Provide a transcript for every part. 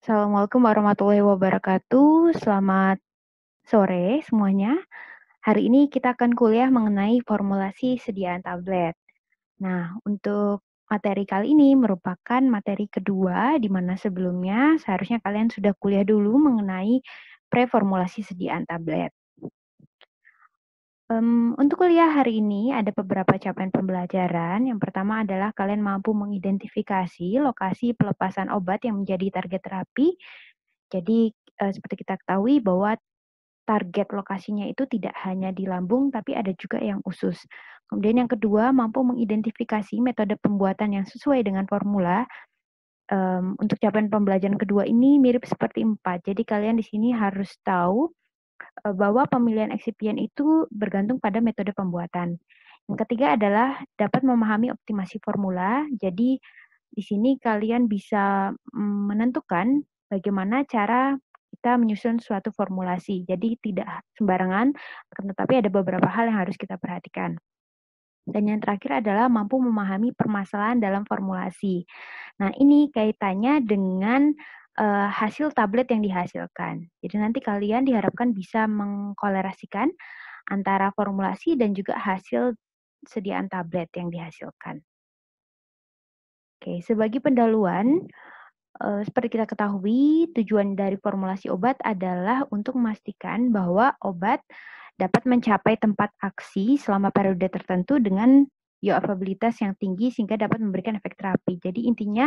Assalamualaikum warahmatullahi wabarakatuh. Selamat sore semuanya. Hari ini kita akan kuliah mengenai formulasi sediaan tablet. Nah, untuk materi kali ini merupakan materi kedua di mana sebelumnya seharusnya kalian sudah kuliah dulu mengenai preformulasi sediaan tablet. Um, untuk kuliah hari ini ada beberapa capaian pembelajaran. Yang pertama adalah kalian mampu mengidentifikasi lokasi pelepasan obat yang menjadi target terapi. Jadi uh, seperti kita ketahui bahwa target lokasinya itu tidak hanya di lambung tapi ada juga yang usus. Kemudian yang kedua mampu mengidentifikasi metode pembuatan yang sesuai dengan formula. Um, untuk capaian pembelajaran kedua ini mirip seperti empat. Jadi kalian di sini harus tahu Eh, bahwa pemilihan eksipien itu bergantung pada metode pembuatan. Yang ketiga adalah dapat memahami optimasi formula. Jadi di sini kalian bisa mm, menentukan bagaimana cara kita menyusun suatu formulasi. Jadi tidak sembarangan, tetapi ada beberapa hal yang harus kita perhatikan. Dan yang terakhir adalah mampu memahami permasalahan dalam formulasi. Nah, ini kaitannya dengan uh, hasil tablet yang dihasilkan. Jadi nanti kalian diharapkan bisa mengkolerasikan antara formulasi dan juga hasil sediaan tablet yang dihasilkan. Oke, sebagai pendahuluan, uh, seperti kita ketahui, tujuan dari formulasi obat adalah untuk memastikan bahwa obat dapat mencapai tempat aksi selama periode tertentu dengan bioavailabilitas yang tinggi sehingga dapat memberikan efek terapi. Jadi intinya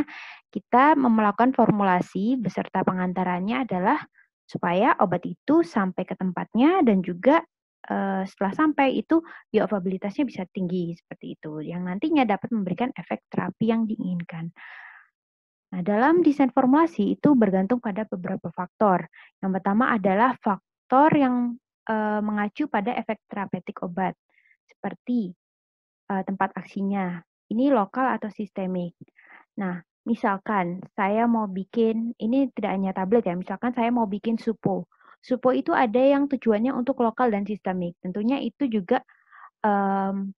kita melakukan formulasi beserta pengantarannya adalah supaya obat itu sampai ke tempatnya dan juga uh, setelah sampai itu bioavailabilitasnya bisa tinggi seperti itu yang nantinya dapat memberikan efek terapi yang diinginkan. Nah, dalam desain formulasi itu bergantung pada beberapa faktor. Yang pertama adalah faktor yang e, mengacu pada efek terapeutik obat, seperti uh, tempat aksinya. Ini lokal atau sistemik. Nah, misalkan saya mau bikin, ini tidak hanya tablet ya, misalkan saya mau bikin supo. Supo itu ada yang tujuannya untuk lokal dan sistemik. Tentunya itu juga um,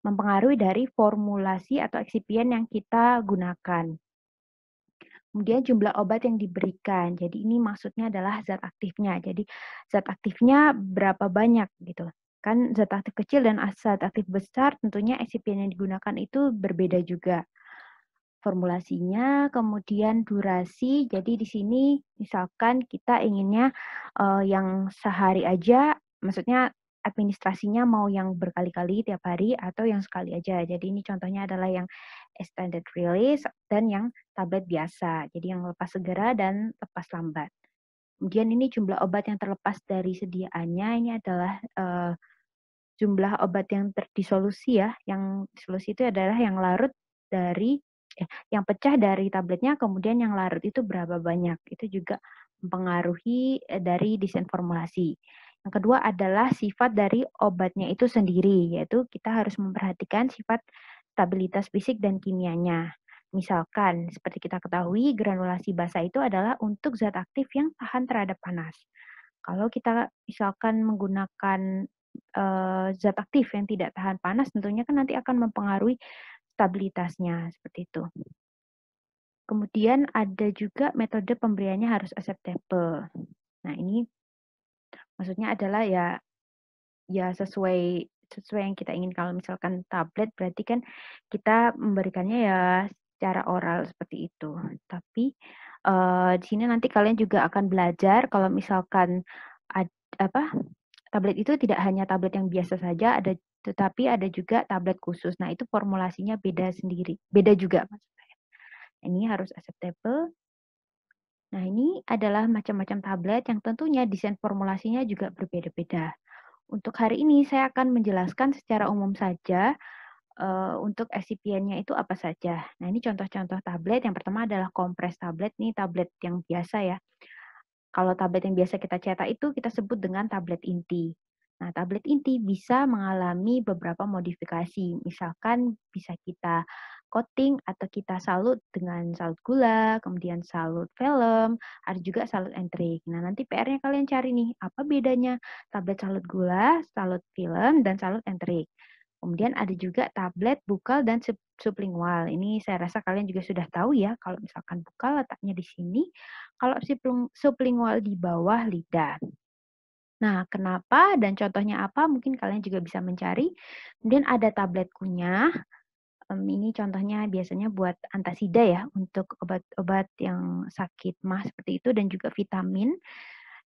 mempengaruhi dari formulasi atau eksipien yang kita gunakan. Kemudian jumlah obat yang diberikan. Jadi ini maksudnya adalah zat aktifnya. Jadi zat aktifnya berapa banyak gitu. Kan zat aktif kecil dan zat aktif besar tentunya eksipien yang digunakan itu berbeda juga. Formulasinya, kemudian durasi. Jadi di sini misalkan kita inginnya uh, yang sehari aja, maksudnya administrasinya mau yang berkali-kali tiap hari atau yang sekali aja. Jadi ini contohnya adalah yang extended release dan yang tablet biasa. Jadi yang lepas segera dan lepas lambat. Kemudian ini jumlah obat yang terlepas dari sediaannya ini adalah uh, jumlah obat yang terdisolusi ya, yang disolusi itu adalah yang larut dari eh, yang pecah dari tabletnya kemudian yang larut itu berapa banyak. Itu juga mempengaruhi eh, dari desain formulasi. Yang kedua adalah sifat dari obatnya itu sendiri, yaitu kita harus memperhatikan sifat stabilitas fisik dan kimianya. Misalkan, seperti kita ketahui, granulasi basa itu adalah untuk zat aktif yang tahan terhadap panas. Kalau kita misalkan menggunakan uh, zat aktif yang tidak tahan panas tentunya kan nanti akan mempengaruhi stabilitasnya seperti itu. Kemudian ada juga metode pemberiannya harus acceptable. Nah, ini maksudnya adalah ya ya sesuai sesuai yang kita ingin. Kalau misalkan tablet berarti kan kita memberikannya ya secara oral seperti itu. Tapi uh, di sini nanti kalian juga akan belajar kalau misalkan ad, apa Tablet itu tidak hanya tablet yang biasa saja, ada tetapi ada juga tablet khusus. Nah, itu formulasinya beda sendiri, beda juga nah, Ini harus acceptable. Nah, ini adalah macam-macam tablet yang tentunya desain formulasinya juga berbeda-beda. Untuk hari ini saya akan menjelaskan secara umum saja uh, untuk scpn nya itu apa saja. Nah, ini contoh-contoh tablet. Yang pertama adalah kompres tablet. Ini tablet yang biasa ya. Kalau tablet yang biasa kita cetak itu kita sebut dengan tablet inti. Nah, tablet inti bisa mengalami beberapa modifikasi. Misalkan bisa kita coating atau kita salut dengan salut gula, kemudian salut film, ada juga salut entry. Nah, nanti PR-nya kalian cari nih, apa bedanya tablet salut gula, salut film, dan salut entry. Kemudian ada juga tablet bukal dan sublingual. Ini saya rasa kalian juga sudah tahu ya, kalau misalkan bukal letaknya di sini, kalau sublingual di bawah lidah. Nah, kenapa dan contohnya apa? Mungkin kalian juga bisa mencari. Kemudian ada tablet kunyah. ini contohnya biasanya buat antasida ya, untuk obat-obat yang sakit mah seperti itu dan juga vitamin.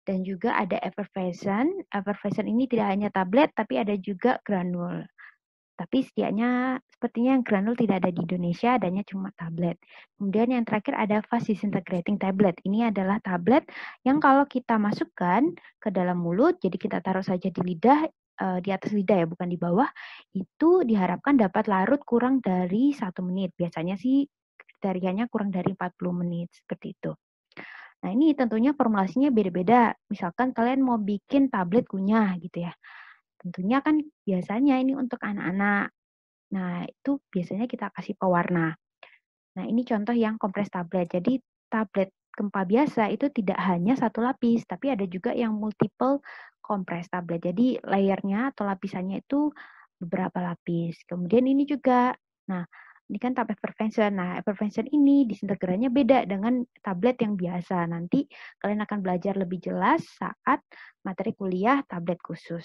Dan juga ada effervescent. Effervescent ini tidak hanya tablet, tapi ada juga granul. Tapi setidaknya sepertinya yang granul tidak ada di Indonesia, adanya cuma tablet. Kemudian yang terakhir ada fast disintegrating tablet. Ini adalah tablet yang kalau kita masukkan ke dalam mulut, jadi kita taruh saja di lidah, eh, di atas lidah ya, bukan di bawah, itu diharapkan dapat larut kurang dari satu menit. Biasanya sih kriterianya kurang dari 40 menit, seperti itu. Nah, ini tentunya formulasinya beda-beda. Misalkan kalian mau bikin tablet kunyah gitu ya tentunya kan biasanya ini untuk anak-anak. Nah, itu biasanya kita kasih pewarna. Nah, ini contoh yang kompres tablet. Jadi, tablet gempa biasa itu tidak hanya satu lapis, tapi ada juga yang multiple kompres tablet. Jadi, layernya atau lapisannya itu beberapa lapis. Kemudian ini juga, nah, ini kan tablet prevention. Nah, prevention ini disintegrasinya beda dengan tablet yang biasa. Nanti kalian akan belajar lebih jelas saat materi kuliah tablet khusus.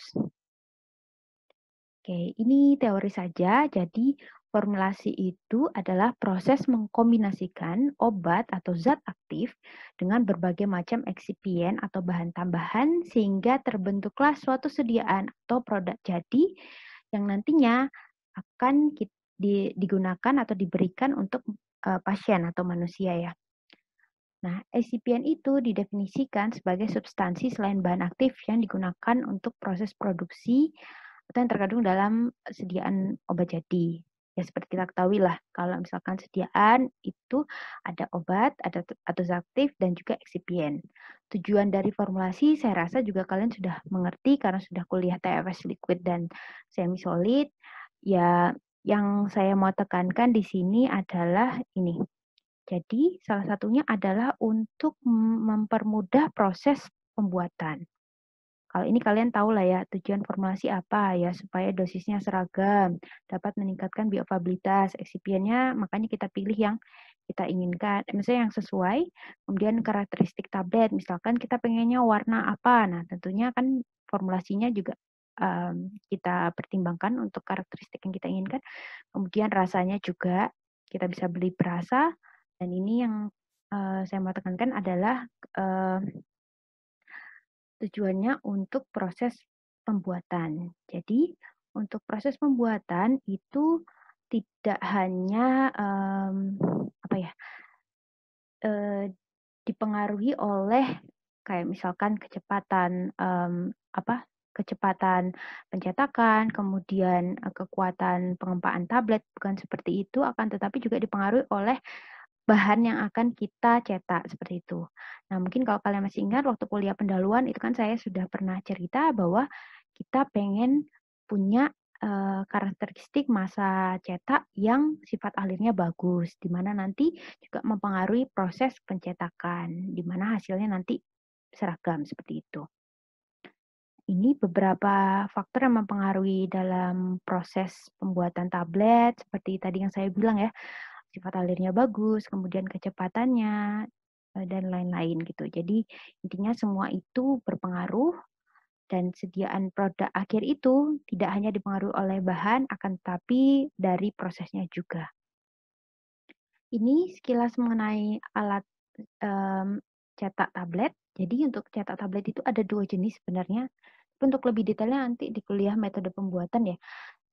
Oke, ini teori saja. Jadi, formulasi itu adalah proses mengkombinasikan obat atau zat aktif dengan berbagai macam eksipien atau bahan tambahan sehingga terbentuklah suatu sediaan atau produk jadi yang nantinya akan digunakan atau diberikan untuk eh, pasien atau manusia ya. Nah, eksipien itu didefinisikan sebagai substansi selain bahan aktif yang digunakan untuk proses produksi atau yang terkandung dalam sediaan obat jadi. Ya seperti kita ketahui lah, kalau misalkan sediaan itu ada obat, ada zat aktif, dan juga eksipien. Tujuan dari formulasi saya rasa juga kalian sudah mengerti karena sudah kuliah TFS liquid dan semi solid. Ya yang saya mau tekankan di sini adalah ini. Jadi salah satunya adalah untuk mempermudah proses pembuatan. Kalau eh, ini kalian tahu lah ya, tujuan formulasi apa ya, supaya dosisnya seragam, dapat meningkatkan biofabilitas, eksipiennya makanya kita pilih yang kita inginkan, misalnya yang sesuai, kemudian karakteristik tablet, misalkan kita pengennya warna apa, nah tentunya kan formulasinya juga um, kita pertimbangkan untuk karakteristik yang kita inginkan, kemudian rasanya juga kita bisa beli berasa dan ini yang uh, saya mau tekankan adalah uh, tujuannya untuk proses pembuatan. Jadi, untuk proses pembuatan itu tidak hanya um, apa ya uh, dipengaruhi oleh kayak misalkan kecepatan um, apa kecepatan pencetakan, kemudian kekuatan pengempaan tablet bukan seperti itu akan tetapi juga dipengaruhi oleh bahan yang akan kita cetak seperti itu. Nah, mungkin kalau kalian masih ingat waktu kuliah pendahuluan itu kan saya sudah pernah cerita bahwa kita pengen punya uh, karakteristik masa cetak yang sifat alirnya bagus, di mana nanti juga mempengaruhi proses pencetakan, di mana hasilnya nanti seragam seperti itu. Ini beberapa faktor yang mempengaruhi dalam proses pembuatan tablet, seperti tadi yang saya bilang ya, sifat alirnya bagus, kemudian kecepatannya, eh, dan lain-lain gitu. Jadi intinya semua itu berpengaruh dan sediaan produk akhir itu tidak hanya dipengaruhi oleh bahan, akan tetapi dari prosesnya juga. Ini sekilas mengenai alat um, cetak tablet. Jadi untuk cetak tablet itu ada dua jenis sebenarnya. Untuk lebih detailnya nanti di kuliah metode pembuatan ya.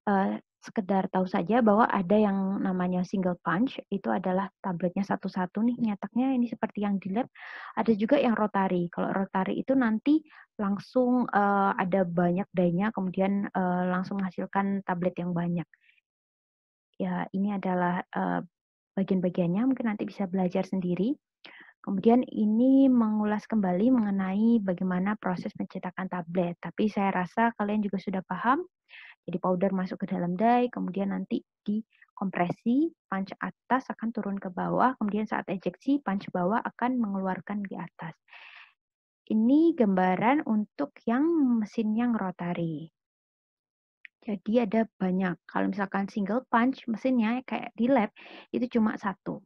Uh, sekedar tahu saja bahwa ada yang namanya single punch itu adalah tabletnya satu-satu nih nyataknya ini seperti yang di lab ada juga yang rotari kalau rotari itu nanti langsung uh, ada banyak dayanya kemudian uh, langsung menghasilkan tablet yang banyak ya ini adalah uh, bagian-bagiannya mungkin nanti bisa belajar sendiri Kemudian ini mengulas kembali mengenai bagaimana proses pencetakan tablet. Tapi saya rasa kalian juga sudah paham jadi powder masuk ke dalam die, kemudian nanti dikompresi, punch atas akan turun ke bawah, kemudian saat ejeksi punch bawah akan mengeluarkan di atas. Ini gambaran untuk yang mesin yang rotary. Jadi ada banyak. Kalau misalkan single punch mesinnya kayak di lab itu cuma satu.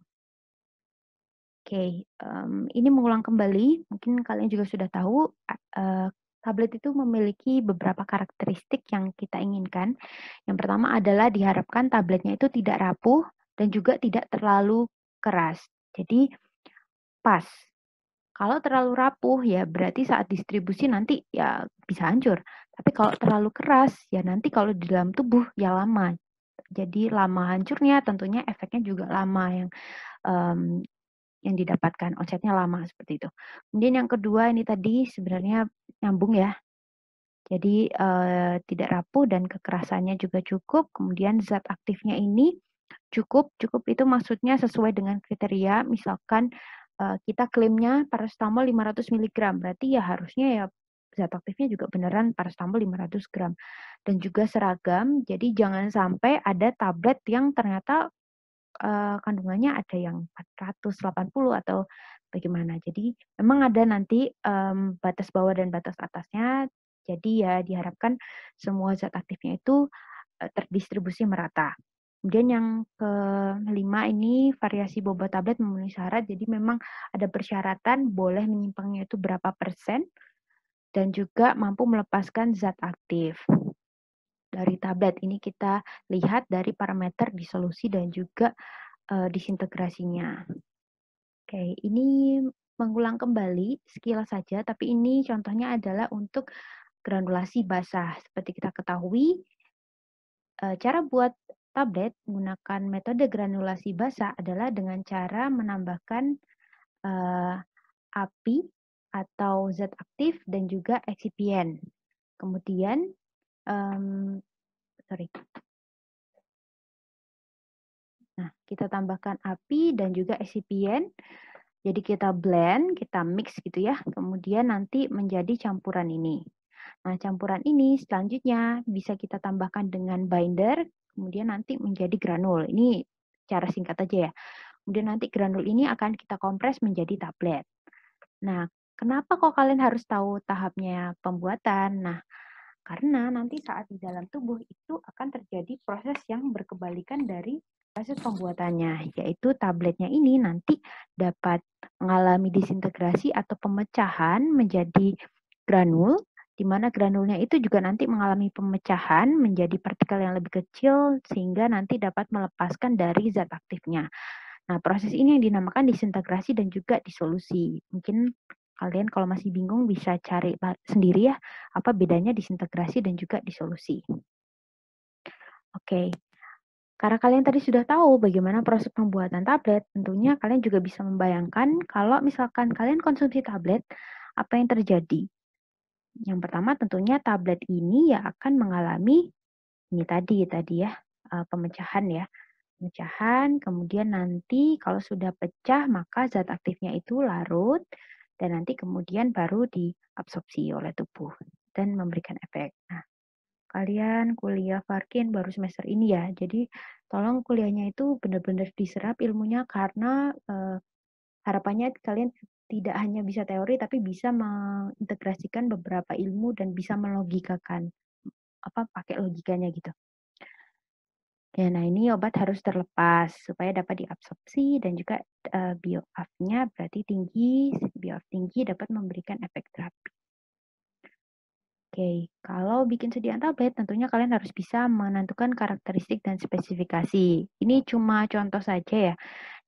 Oke, okay, um, ini mengulang kembali. Mungkin kalian juga sudah tahu uh, Tablet itu memiliki beberapa karakteristik yang kita inginkan. Yang pertama adalah diharapkan tabletnya itu tidak rapuh dan juga tidak terlalu keras. Jadi pas. Kalau terlalu rapuh ya berarti saat distribusi nanti ya bisa hancur. Tapi kalau terlalu keras ya nanti kalau di dalam tubuh ya lama. Jadi lama hancurnya tentunya efeknya juga lama yang um, yang didapatkan onsetnya lama seperti itu. Kemudian yang kedua ini tadi sebenarnya nyambung ya. Jadi eh, tidak rapuh dan kekerasannya juga cukup. Kemudian zat aktifnya ini cukup. Cukup itu maksudnya sesuai dengan kriteria. Misalkan eh, kita klaimnya paracetamol 500 mg, berarti ya harusnya ya zat aktifnya juga beneran paracetamol 500 gram dan juga seragam. Jadi jangan sampai ada tablet yang ternyata uh, kandungannya ada yang 480 atau bagaimana. Jadi memang ada nanti um, batas bawah dan batas atasnya. Jadi ya diharapkan semua zat aktifnya itu uh, terdistribusi merata. Kemudian yang kelima ini variasi bobot tablet memenuhi syarat. Jadi memang ada persyaratan boleh menyimpangnya itu berapa persen dan juga mampu melepaskan zat aktif dari tablet. Ini kita lihat dari parameter disolusi dan juga uh, disintegrasinya. Oke, ini mengulang kembali sekilas saja, tapi ini contohnya adalah untuk granulasi basah. Seperti kita ketahui, uh, cara buat tablet menggunakan metode granulasi basah adalah dengan cara menambahkan uh, api atau zat aktif dan juga eksipien. Kemudian um, sorry. Nah, kita tambahkan api dan juga esipien. Jadi kita blend, kita mix gitu ya. Kemudian nanti menjadi campuran ini. Nah, campuran ini selanjutnya bisa kita tambahkan dengan binder, kemudian nanti menjadi granul. Ini cara singkat aja ya. Kemudian nanti granul ini akan kita kompres menjadi tablet. Nah, kenapa kok kalian harus tahu tahapnya pembuatan? Nah, karena nanti saat di dalam tubuh itu akan terjadi proses yang berkebalikan dari proses pembuatannya, yaitu tabletnya ini nanti dapat mengalami disintegrasi atau pemecahan menjadi granul, di mana granulnya itu juga nanti mengalami pemecahan menjadi partikel yang lebih kecil sehingga nanti dapat melepaskan dari zat aktifnya. Nah, proses ini yang dinamakan disintegrasi dan juga disolusi. Mungkin kalian kalau masih bingung bisa cari sendiri ya apa bedanya disintegrasi dan juga disolusi. Oke. Okay. Karena kalian tadi sudah tahu bagaimana proses pembuatan tablet, tentunya kalian juga bisa membayangkan kalau misalkan kalian konsumsi tablet, apa yang terjadi. Yang pertama tentunya tablet ini ya akan mengalami ini tadi tadi ya eh, pemecahan ya pemecahan, kemudian nanti kalau sudah pecah maka zat aktifnya itu larut, dan nanti kemudian baru diabsorpsi oleh tubuh dan memberikan efek. Nah, kalian kuliah Farkin baru semester ini ya, jadi tolong kuliahnya itu benar-benar diserap ilmunya karena eh, harapannya kalian tidak hanya bisa teori tapi bisa mengintegrasikan beberapa ilmu dan bisa melogikakan apa pakai logikanya gitu. Ya, nah ini obat harus terlepas supaya dapat diabsorpsi dan juga uh, bioafnya berarti tinggi, bioaf tinggi dapat memberikan efek terapi. Oke, kalau bikin sediaan tablet tentunya kalian harus bisa menentukan karakteristik dan spesifikasi. Ini cuma contoh saja ya.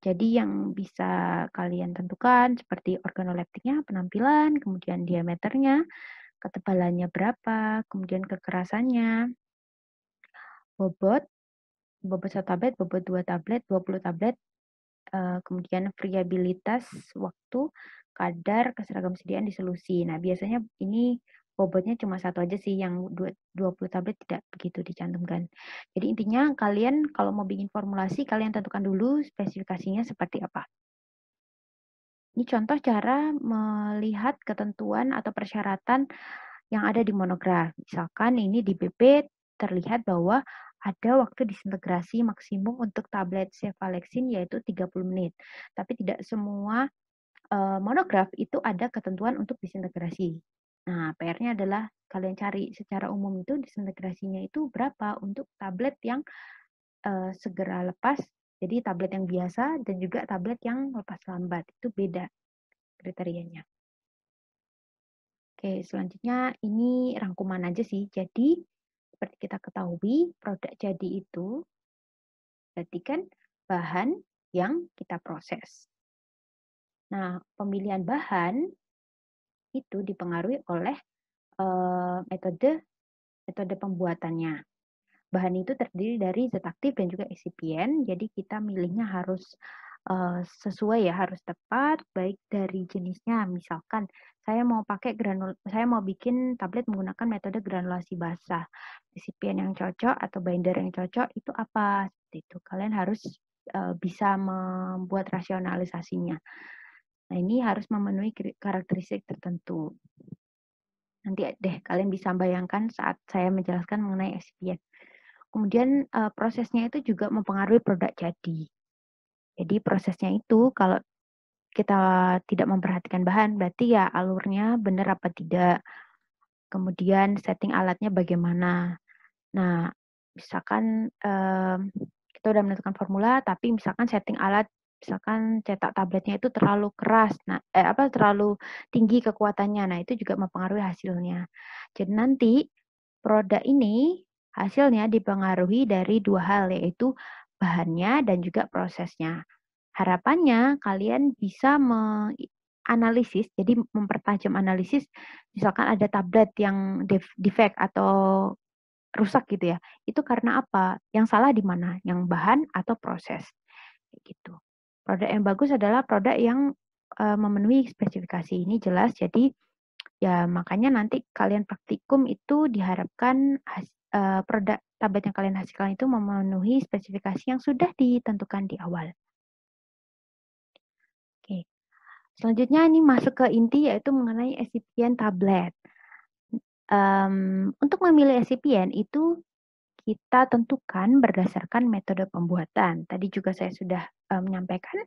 Jadi yang bisa kalian tentukan seperti organoleptiknya, penampilan, kemudian diameternya, ketebalannya berapa, kemudian kekerasannya, bobot, bobot satu tablet, bobot dua tablet, 20 tablet, eh, kemudian friabilitas waktu, kadar, keseragam di solusi. Nah, biasanya ini bobotnya cuma satu aja sih yang 20 tablet tidak begitu dicantumkan. Jadi intinya kalian kalau mau bikin formulasi kalian tentukan dulu spesifikasinya seperti apa. Ini contoh cara melihat ketentuan atau persyaratan yang ada di monograf. Misalkan ini di BP terlihat bahwa ada waktu disintegrasi maksimum untuk tablet cefalexin yaitu 30 menit. Tapi tidak semua eh, monograf itu ada ketentuan untuk disintegrasi. Nah, PR-nya adalah kalian cari secara umum itu disintegrasinya itu berapa untuk tablet yang eh, segera lepas. Jadi tablet yang biasa dan juga tablet yang lepas lambat itu beda kriterianya. Oke, selanjutnya ini rangkuman aja sih. Jadi seperti kita ketahui, produk jadi itu berarti kan bahan yang kita proses. Nah, pemilihan bahan itu dipengaruhi oleh uh, metode metode pembuatannya. Bahan itu terdiri dari zat aktif dan juga esipien, jadi kita milihnya harus uh, sesuai ya harus tepat baik dari jenisnya misalkan saya mau pakai granul saya mau bikin tablet menggunakan metode granulasi basah resipien yang cocok atau binder yang cocok itu apa itu kalian harus uh, bisa membuat rasionalisasinya nah ini harus memenuhi karakteristik tertentu nanti deh kalian bisa bayangkan saat saya menjelaskan mengenai SPN. Kemudian eh, prosesnya itu juga mempengaruhi produk jadi. Jadi prosesnya itu kalau kita tidak memperhatikan bahan, berarti ya alurnya benar apa tidak. Kemudian setting alatnya bagaimana. Nah, misalkan eh, kita sudah menentukan formula, tapi misalkan setting alat, misalkan cetak tabletnya itu terlalu keras, nah eh, apa terlalu tinggi kekuatannya, nah itu juga mempengaruhi hasilnya. Jadi nanti produk ini hasilnya dipengaruhi dari dua hal, yaitu bahannya dan juga prosesnya. Harapannya kalian bisa menganalisis, jadi mempertajam analisis, misalkan ada tablet yang defect atau rusak gitu ya. Itu karena apa? Yang salah di mana? Yang bahan atau proses. gitu. Produk yang bagus adalah produk yang uh, memenuhi spesifikasi ini jelas. Jadi ya makanya nanti kalian praktikum itu diharapkan uh, produk tablet yang kalian hasilkan itu memenuhi spesifikasi yang sudah ditentukan di awal. Oke. Selanjutnya ini masuk ke inti yaitu mengenai SCPN tablet. Um, untuk memilih SCPN itu kita tentukan berdasarkan metode pembuatan. Tadi juga saya sudah um, menyampaikan.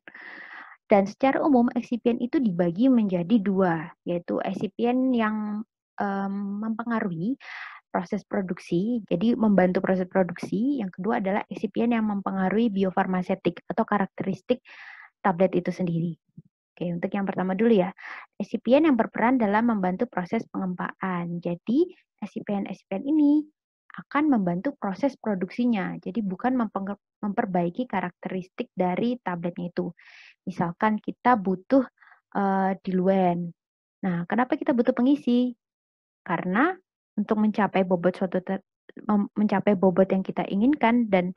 Dan secara umum SCPN itu dibagi menjadi dua, yaitu SCPN yang um, mempengaruhi proses produksi, jadi membantu proses produksi. Yang kedua adalah eksipien yang mempengaruhi biofarmasetik atau karakteristik tablet itu sendiri. Oke, untuk yang pertama dulu ya. Eksipien yang berperan dalam membantu proses pengempaan. Jadi, eksipien-eksipien ini akan membantu proses produksinya. Jadi bukan memperbaiki karakteristik dari tabletnya itu. Misalkan kita butuh uh, eh, diluen. Nah, kenapa kita butuh pengisi? Karena untuk mencapai bobot suatu mencapai bobot yang kita inginkan dan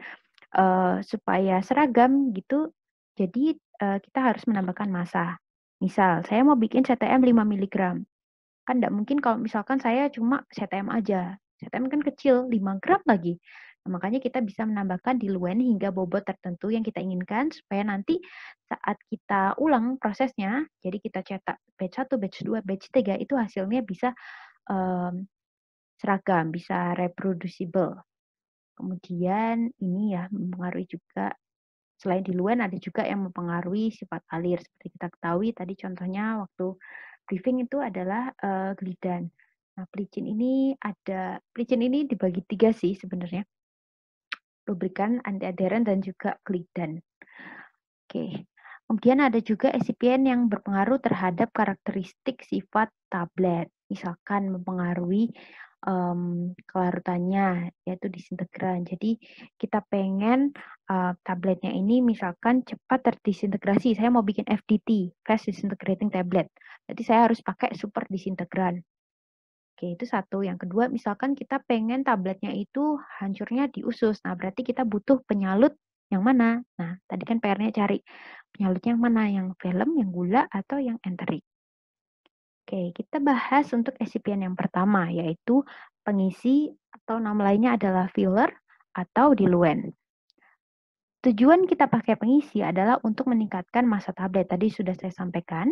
uh, supaya seragam gitu. Jadi uh, kita harus menambahkan massa. Misal saya mau bikin CTM 5 mg. Kan tidak mungkin kalau misalkan saya cuma CTM aja. CTM kan kecil, 5 gram lagi. Nah, makanya kita bisa menambahkan di diluen hingga bobot tertentu yang kita inginkan supaya nanti saat kita ulang prosesnya, jadi kita cetak batch 1, batch 2, batch 3 itu hasilnya bisa um, seragam, bisa reproducible. Kemudian ini ya mempengaruhi juga selain di luar ada juga yang mempengaruhi sifat alir seperti kita ketahui tadi contohnya waktu briefing itu adalah uh, eh, gelidan. Nah, pelicin ini ada pelicin ini dibagi tiga sih sebenarnya. Lubrikan, adheren dan juga gelidan. Oke. Kemudian ada juga SCPN yang berpengaruh terhadap karakteristik sifat tablet. Misalkan mempengaruhi um, kelarutannya yaitu disintegran. Jadi kita pengen uh, tabletnya ini misalkan cepat terdisintegrasi. Saya mau bikin FDT, fast disintegrating tablet. Jadi saya harus pakai super disintegran. Oke, itu satu. Yang kedua, misalkan kita pengen tabletnya itu hancurnya di usus. Nah, berarti kita butuh penyalut yang mana? Nah, tadi kan PR-nya cari penyalutnya yang mana? Yang film, yang gula, atau yang enterik. Oke, kita bahas untuk esipien yang pertama, yaitu pengisi atau nama lainnya adalah filler atau diluen. Tujuan kita pakai pengisi adalah untuk meningkatkan masa tablet, tadi sudah saya sampaikan,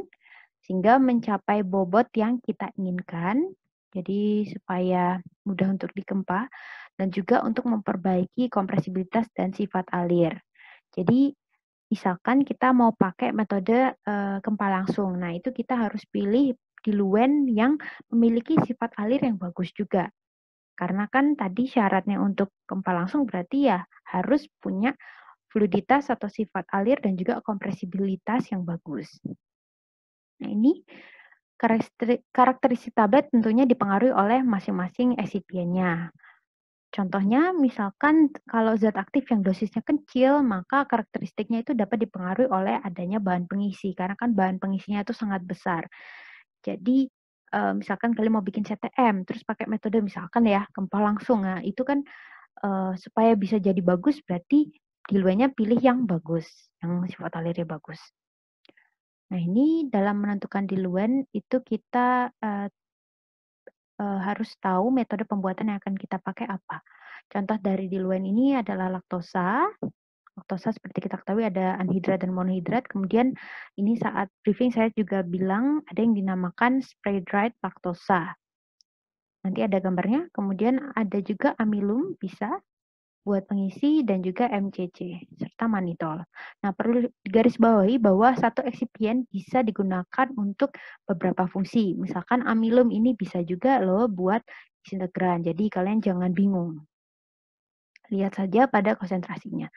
sehingga mencapai bobot yang kita inginkan, jadi supaya mudah untuk dikempa, dan juga untuk memperbaiki kompresibilitas dan sifat alir. Jadi misalkan kita mau pakai metode e, eh, kempa langsung, nah itu kita harus pilih diluwen yang memiliki sifat alir yang bagus juga. Karena kan tadi syaratnya untuk gempa langsung berarti ya harus punya fluiditas atau sifat alir dan juga kompresibilitas yang bagus. Nah ini karakteristik tablet tentunya dipengaruhi oleh masing-masing SCPN-nya. Contohnya, misalkan kalau zat aktif yang dosisnya kecil, maka karakteristiknya itu dapat dipengaruhi oleh adanya bahan pengisi, karena kan bahan pengisinya itu sangat besar. Jadi uh, misalkan kalian mau bikin CTM terus pakai metode misalkan ya kempal langsung nah itu kan uh, supaya bisa jadi bagus berarti diluarnya pilih yang bagus yang sifat alirnya bagus nah ini dalam menentukan diluan itu kita uh, uh, harus tahu metode pembuatan yang akan kita pakai apa contoh dari diluan ini adalah laktosa laktosa seperti kita ketahui ada anhidrat dan monohidrat. Kemudian ini saat briefing saya juga bilang ada yang dinamakan spray dried laktosa. Nanti ada gambarnya. Kemudian ada juga amilum bisa buat pengisi dan juga MCC serta manitol. Nah, perlu garis bawahi bahwa satu eksipien bisa digunakan untuk beberapa fungsi. Misalkan amilum ini bisa juga loh buat disintegran. Jadi kalian jangan bingung. Lihat saja pada konsentrasinya.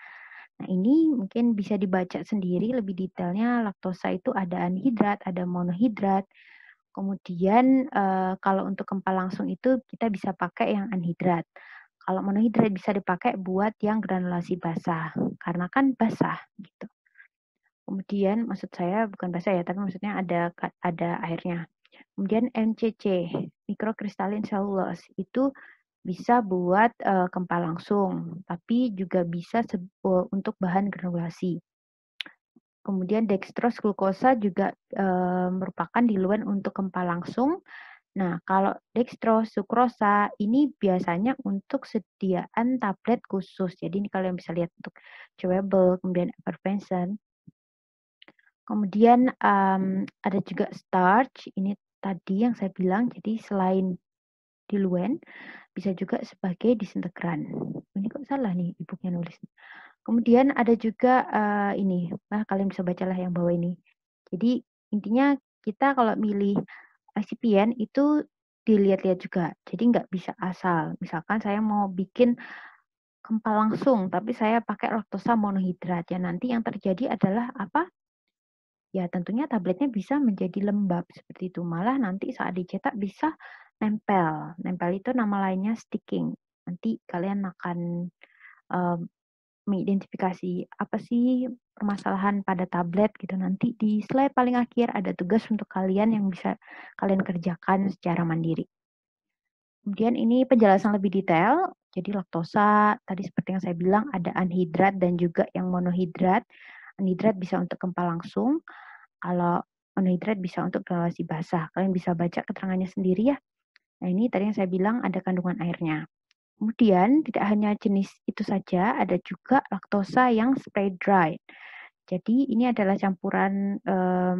Nah, ini mungkin bisa dibaca sendiri lebih detailnya laktosa itu ada anhidrat, ada monohidrat. Kemudian eh, kalau untuk kempal langsung itu kita bisa pakai yang anhidrat. Kalau monohidrat bisa dipakai buat yang granulasi basah karena kan basah gitu. Kemudian maksud saya bukan basah ya, tapi maksudnya ada ada airnya. Kemudian MCC, mikrokristalin cellulose itu bisa buat uh, eh, gempa langsung, tapi juga bisa untuk bahan granulasi. Kemudian dextrose glukosa juga e, uh, merupakan diluan untuk gempa langsung. Nah, kalau dextrose sukrosa ini biasanya untuk sediaan tablet khusus. Jadi ini kalian bisa lihat untuk chewable, kemudian effervescent. Kemudian um, ada juga starch, ini tadi yang saya bilang. Jadi selain diluen, bisa juga sebagai disintegran. Ini kok salah nih ibunya nulis. Kemudian ada juga uh, ini, nah kalian bisa bacalah yang bawah ini. Jadi intinya kita kalau milih ICPN itu dilihat-lihat juga. Jadi nggak bisa asal. Misalkan saya mau bikin kempal langsung, tapi saya pakai laktosa monohidrat. Ya nanti yang terjadi adalah apa? Ya tentunya tabletnya bisa menjadi lembab seperti itu. Malah nanti saat dicetak bisa nempel. Nempel itu nama lainnya sticking. Nanti kalian akan um, mengidentifikasi apa sih permasalahan pada tablet gitu. Nanti di slide paling akhir ada tugas untuk kalian yang bisa kalian kerjakan secara mandiri. Kemudian ini penjelasan lebih detail. Jadi laktosa tadi seperti yang saya bilang ada anhidrat dan juga yang monohidrat. Anhidrat bisa untuk kempal langsung. Kalau monohidrat bisa untuk granulasi basah. Kalian bisa baca keterangannya sendiri ya Nah, ini tadi yang saya bilang ada kandungan airnya. Kemudian, tidak hanya jenis itu saja, ada juga laktosa yang spray dry. Jadi, ini adalah campuran um,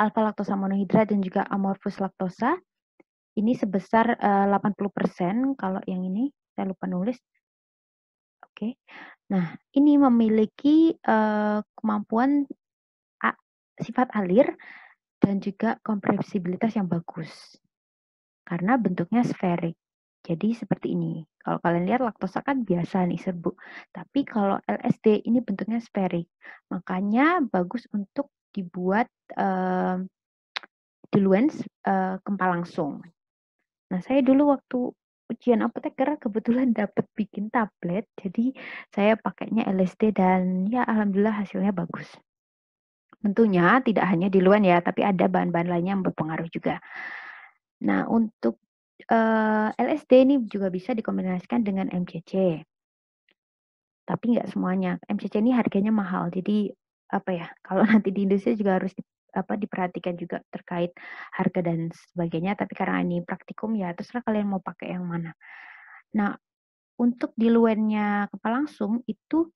alfa-laktosa monohidrat dan juga amorphous laktosa. Ini sebesar uh, 80% kalau yang ini saya lupa nulis. Oke. Okay. Nah, ini memiliki uh, kemampuan sifat alir dan juga kompresibilitas yang bagus karena bentuknya sferik. Jadi seperti ini. Kalau kalian lihat laktosa kan biasa nih serbu. Tapi kalau LSD ini bentuknya sferik. Makanya bagus untuk dibuat uh, diluens uh, kempal langsung. Nah, saya dulu waktu ujian apoteker kebetulan dapat bikin tablet. Jadi saya pakainya LSD dan ya alhamdulillah hasilnya bagus. Tentunya tidak hanya diluens ya, tapi ada bahan-bahan lainnya yang berpengaruh juga. Nah, untuk uh, eh, LSD ini juga bisa dikombinasikan dengan MCC. Tapi nggak semuanya. MCC ini harganya mahal. Jadi apa ya? Kalau nanti di Indonesia juga harus di, apa diperhatikan juga terkait harga dan sebagainya. Tapi karena ini praktikum ya, terserah kalian mau pakai yang mana. Nah, untuk diluennya kepala langsung itu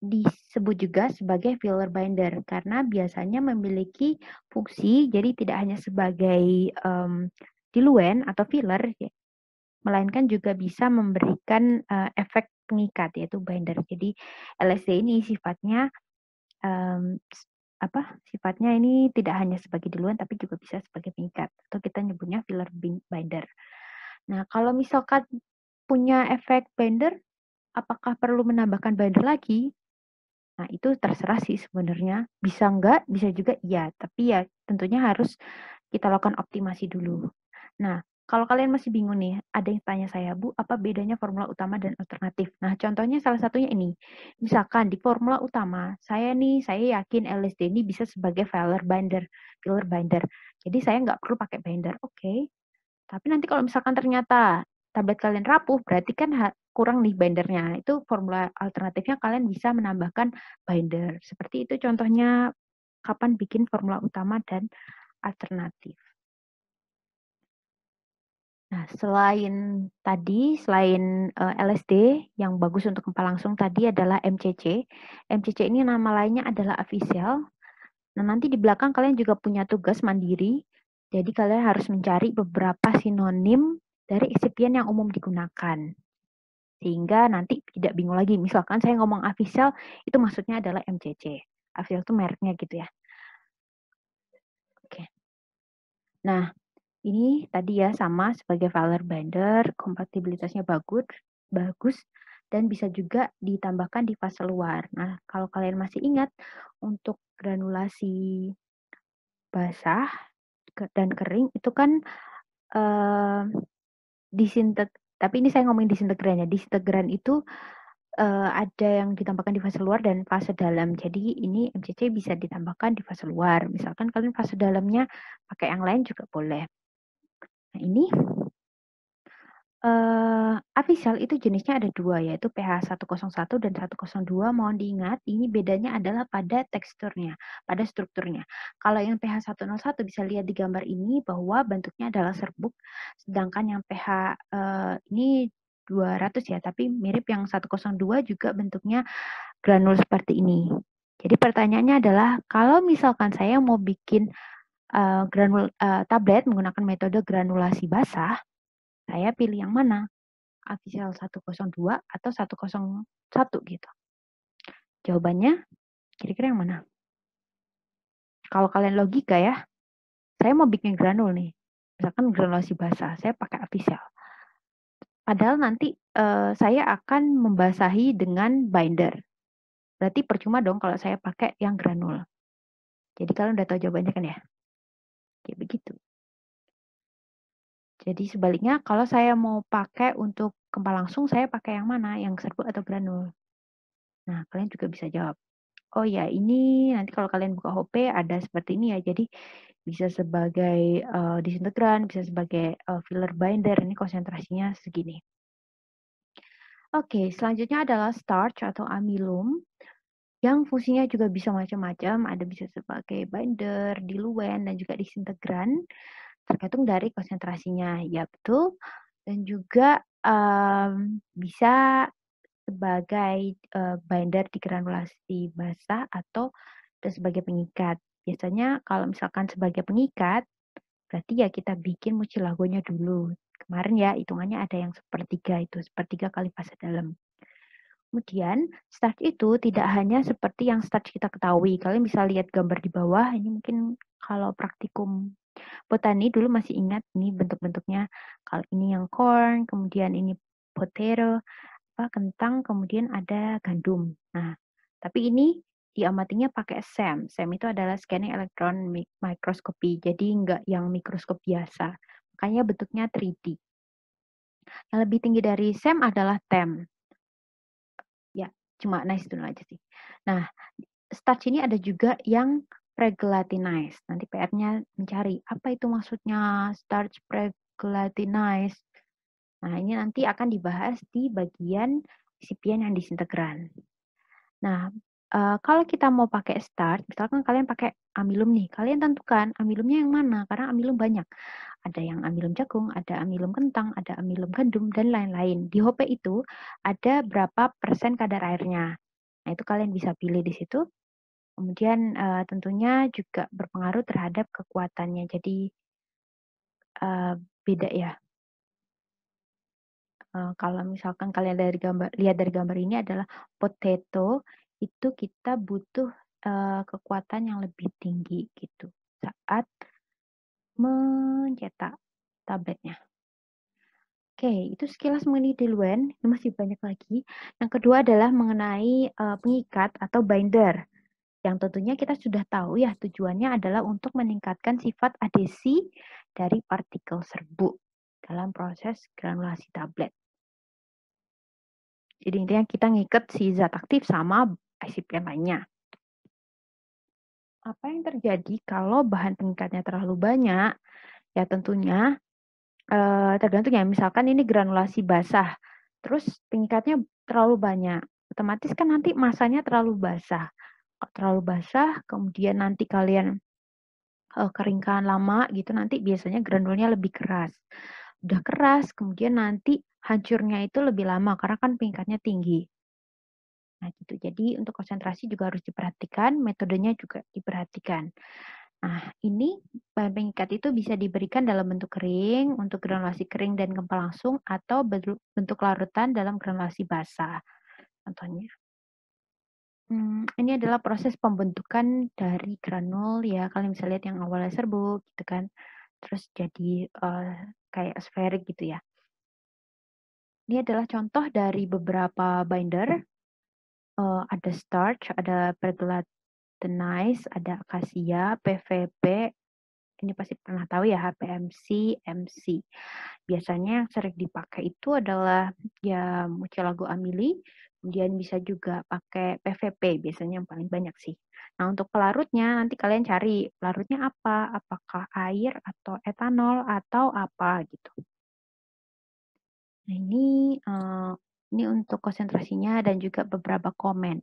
disebut juga sebagai filler binder karena biasanya memiliki fungsi jadi tidak hanya sebagai um, diluen atau filler ya, melainkan juga bisa memberikan uh, efek pengikat yaitu binder. Jadi LSD ini sifatnya um, apa sifatnya ini tidak hanya sebagai diluent tapi juga bisa sebagai pengikat atau kita nyebutnya filler binder. Nah, kalau misalkan punya efek binder, apakah perlu menambahkan binder lagi? Nah, itu terserah sih sebenarnya. Bisa enggak, bisa juga iya. Tapi ya tentunya harus kita lakukan optimasi dulu. Nah, kalau kalian masih bingung nih, ada yang tanya saya, Bu, apa bedanya formula utama dan alternatif? Nah, contohnya salah satunya ini. Misalkan di formula utama, saya nih, saya yakin LSD ini bisa sebagai filler binder, filler binder. Jadi saya nggak perlu pakai binder, oke. Okay. Tapi nanti kalau misalkan ternyata tablet kalian rapuh, berarti kan kurang nih bindernya. Itu formula alternatifnya kalian bisa menambahkan binder. Seperti itu contohnya kapan bikin formula utama dan alternatif. Nah, selain tadi, selain uh, eh, LSD yang bagus untuk kempal langsung tadi adalah MCC. MCC ini nama lainnya adalah official Nah, nanti di belakang kalian juga punya tugas mandiri. Jadi kalian harus mencari beberapa sinonim dari eksipien yang umum digunakan sehingga nanti tidak bingung lagi. Misalkan saya ngomong official, itu maksudnya adalah MCC. Official itu mereknya gitu ya. Oke. Nah, ini tadi ya sama sebagai Valor Binder, kompatibilitasnya bagus, bagus dan bisa juga ditambahkan di fase luar. Nah, kalau kalian masih ingat untuk granulasi basah dan kering itu kan eh, disintet tapi ini saya ngomongin disintegrannya. ya. Disintegran itu uh, ada yang ditambahkan di fase luar dan fase dalam. Jadi ini MCC bisa ditambahkan di fase luar. Misalkan kalian fase dalamnya pakai yang lain juga boleh. Nah, ini Uh, eh, official itu jenisnya ada dua yaitu PH101 dan 102 mohon diingat ini bedanya adalah pada teksturnya, pada strukturnya. Kalau yang PH101 bisa lihat di gambar ini bahwa bentuknya adalah serbuk, sedangkan yang PH, uh, ini 200 ya tapi mirip yang 102 juga bentuknya granul seperti ini. Jadi pertanyaannya adalah kalau misalkan saya mau bikin, uh, granul, uh, tablet menggunakan metode granulasi basah saya pilih yang mana? Official 102 atau 101 gitu. Jawabannya kira-kira yang mana? Kalau kalian logika ya, saya mau bikin granul nih. Misalkan granulasi basah, saya pakai official. Padahal nanti eh, saya akan membasahi dengan binder. Berarti percuma dong kalau saya pakai yang granul. Jadi kalian udah tahu jawabannya kan ya? Kayak begitu. Jadi sebaliknya kalau saya mau pakai untuk kempal langsung saya pakai yang mana? Yang serbuk atau granul? Nah, kalian juga bisa jawab. Oh ya, ini nanti kalau kalian buka HP ada seperti ini ya. Jadi bisa sebagai uh, disintegran, bisa sebagai uh, filler binder. Ini konsentrasinya segini. Oke, okay, selanjutnya adalah starch atau amilum yang fungsinya juga bisa macam-macam. Ada bisa sebagai binder, diluen, dan juga disintegran tergantung dari konsentrasinya ya betul dan juga um, bisa sebagai uh, binder di granulasi basah atau sebagai pengikat. Biasanya kalau misalkan sebagai pengikat, berarti ya kita bikin mucilagonya dulu. Kemarin ya hitungannya ada yang sepertiga itu, sepertiga kali fase dalam. Kemudian starch itu tidak hanya seperti yang starch kita ketahui. Kalian bisa lihat gambar di bawah, ini mungkin kalau praktikum Botani dulu masih ingat ini bentuk-bentuknya. Kalau ini yang corn, kemudian ini potato, apa kentang, kemudian ada gandum. Nah, tapi ini diamatinya pakai SEM. SEM itu adalah scanning electron microscopy. Jadi nggak yang mikroskop biasa. Makanya bentuknya 3D. Yang nah, lebih tinggi dari SEM adalah TEM. Ya, cuma nice dulu aja sih. Nah, starch ini ada juga yang Pregelatinized. Nanti PR-nya mencari apa itu maksudnya starch pregelatinized. Nah, ini nanti akan dibahas di bagian resipien yang disintegran. Nah, eh, kalau kita mau pakai starch, misalkan kalian pakai amilum nih, kalian tentukan amilumnya yang mana, karena amilum banyak. Ada yang amilum jagung, ada amilum kentang, ada amilum gandum, dan lain-lain. Di HP itu ada berapa persen kadar airnya. Nah, itu kalian bisa pilih di situ. Kemudian uh, tentunya juga berpengaruh terhadap kekuatannya. Jadi uh, beda ya. Uh, kalau misalkan kalian dari gambar lihat dari gambar ini adalah potato itu kita butuh uh, kekuatan yang lebih tinggi gitu saat mencetak tabletnya. Oke, okay, itu sekilas mengenai diluen. ini masih banyak lagi. Yang kedua adalah mengenai uh, pengikat atau binder yang tentunya kita sudah tahu ya tujuannya adalah untuk meningkatkan sifat adhesi dari partikel serbuk dalam proses granulasi tablet. Jadi intinya kita ngikat si zat aktif sama resipien lainnya. Apa yang terjadi kalau bahan pengikatnya terlalu banyak? Ya tentunya eh, tergantung ya misalkan ini granulasi basah, terus pengikatnya terlalu banyak, otomatis kan nanti masanya terlalu basah terlalu basah, kemudian nanti kalian uh, keringkan lama gitu, nanti biasanya granulnya lebih keras. Udah keras, kemudian nanti hancurnya itu lebih lama karena kan tingkatnya tinggi. Nah, gitu. Jadi untuk konsentrasi juga harus diperhatikan, metodenya juga diperhatikan. Nah, ini bahan pengikat itu bisa diberikan dalam bentuk kering, untuk granulasi kering dan gempa langsung, atau bentuk larutan dalam granulasi basah. Contohnya hmm, ini adalah proses pembentukan dari granul ya, kalian bisa lihat yang awalnya serbuk gitu kan, terus jadi, uh, kayak spherik gitu ya. Ini adalah contoh dari beberapa binder, uh, ada starch, ada pergelatinase ada akasia, PVP, ini pasti pernah tahu ya HPMC, MC. Biasanya yang sering dipakai itu adalah ya amili, Kemudian bisa juga pakai PVP, biasanya yang paling banyak sih. Nah, untuk pelarutnya nanti kalian cari pelarutnya apa, apakah air atau etanol atau apa gitu. Nah, ini uh, ini untuk konsentrasinya dan juga beberapa komen.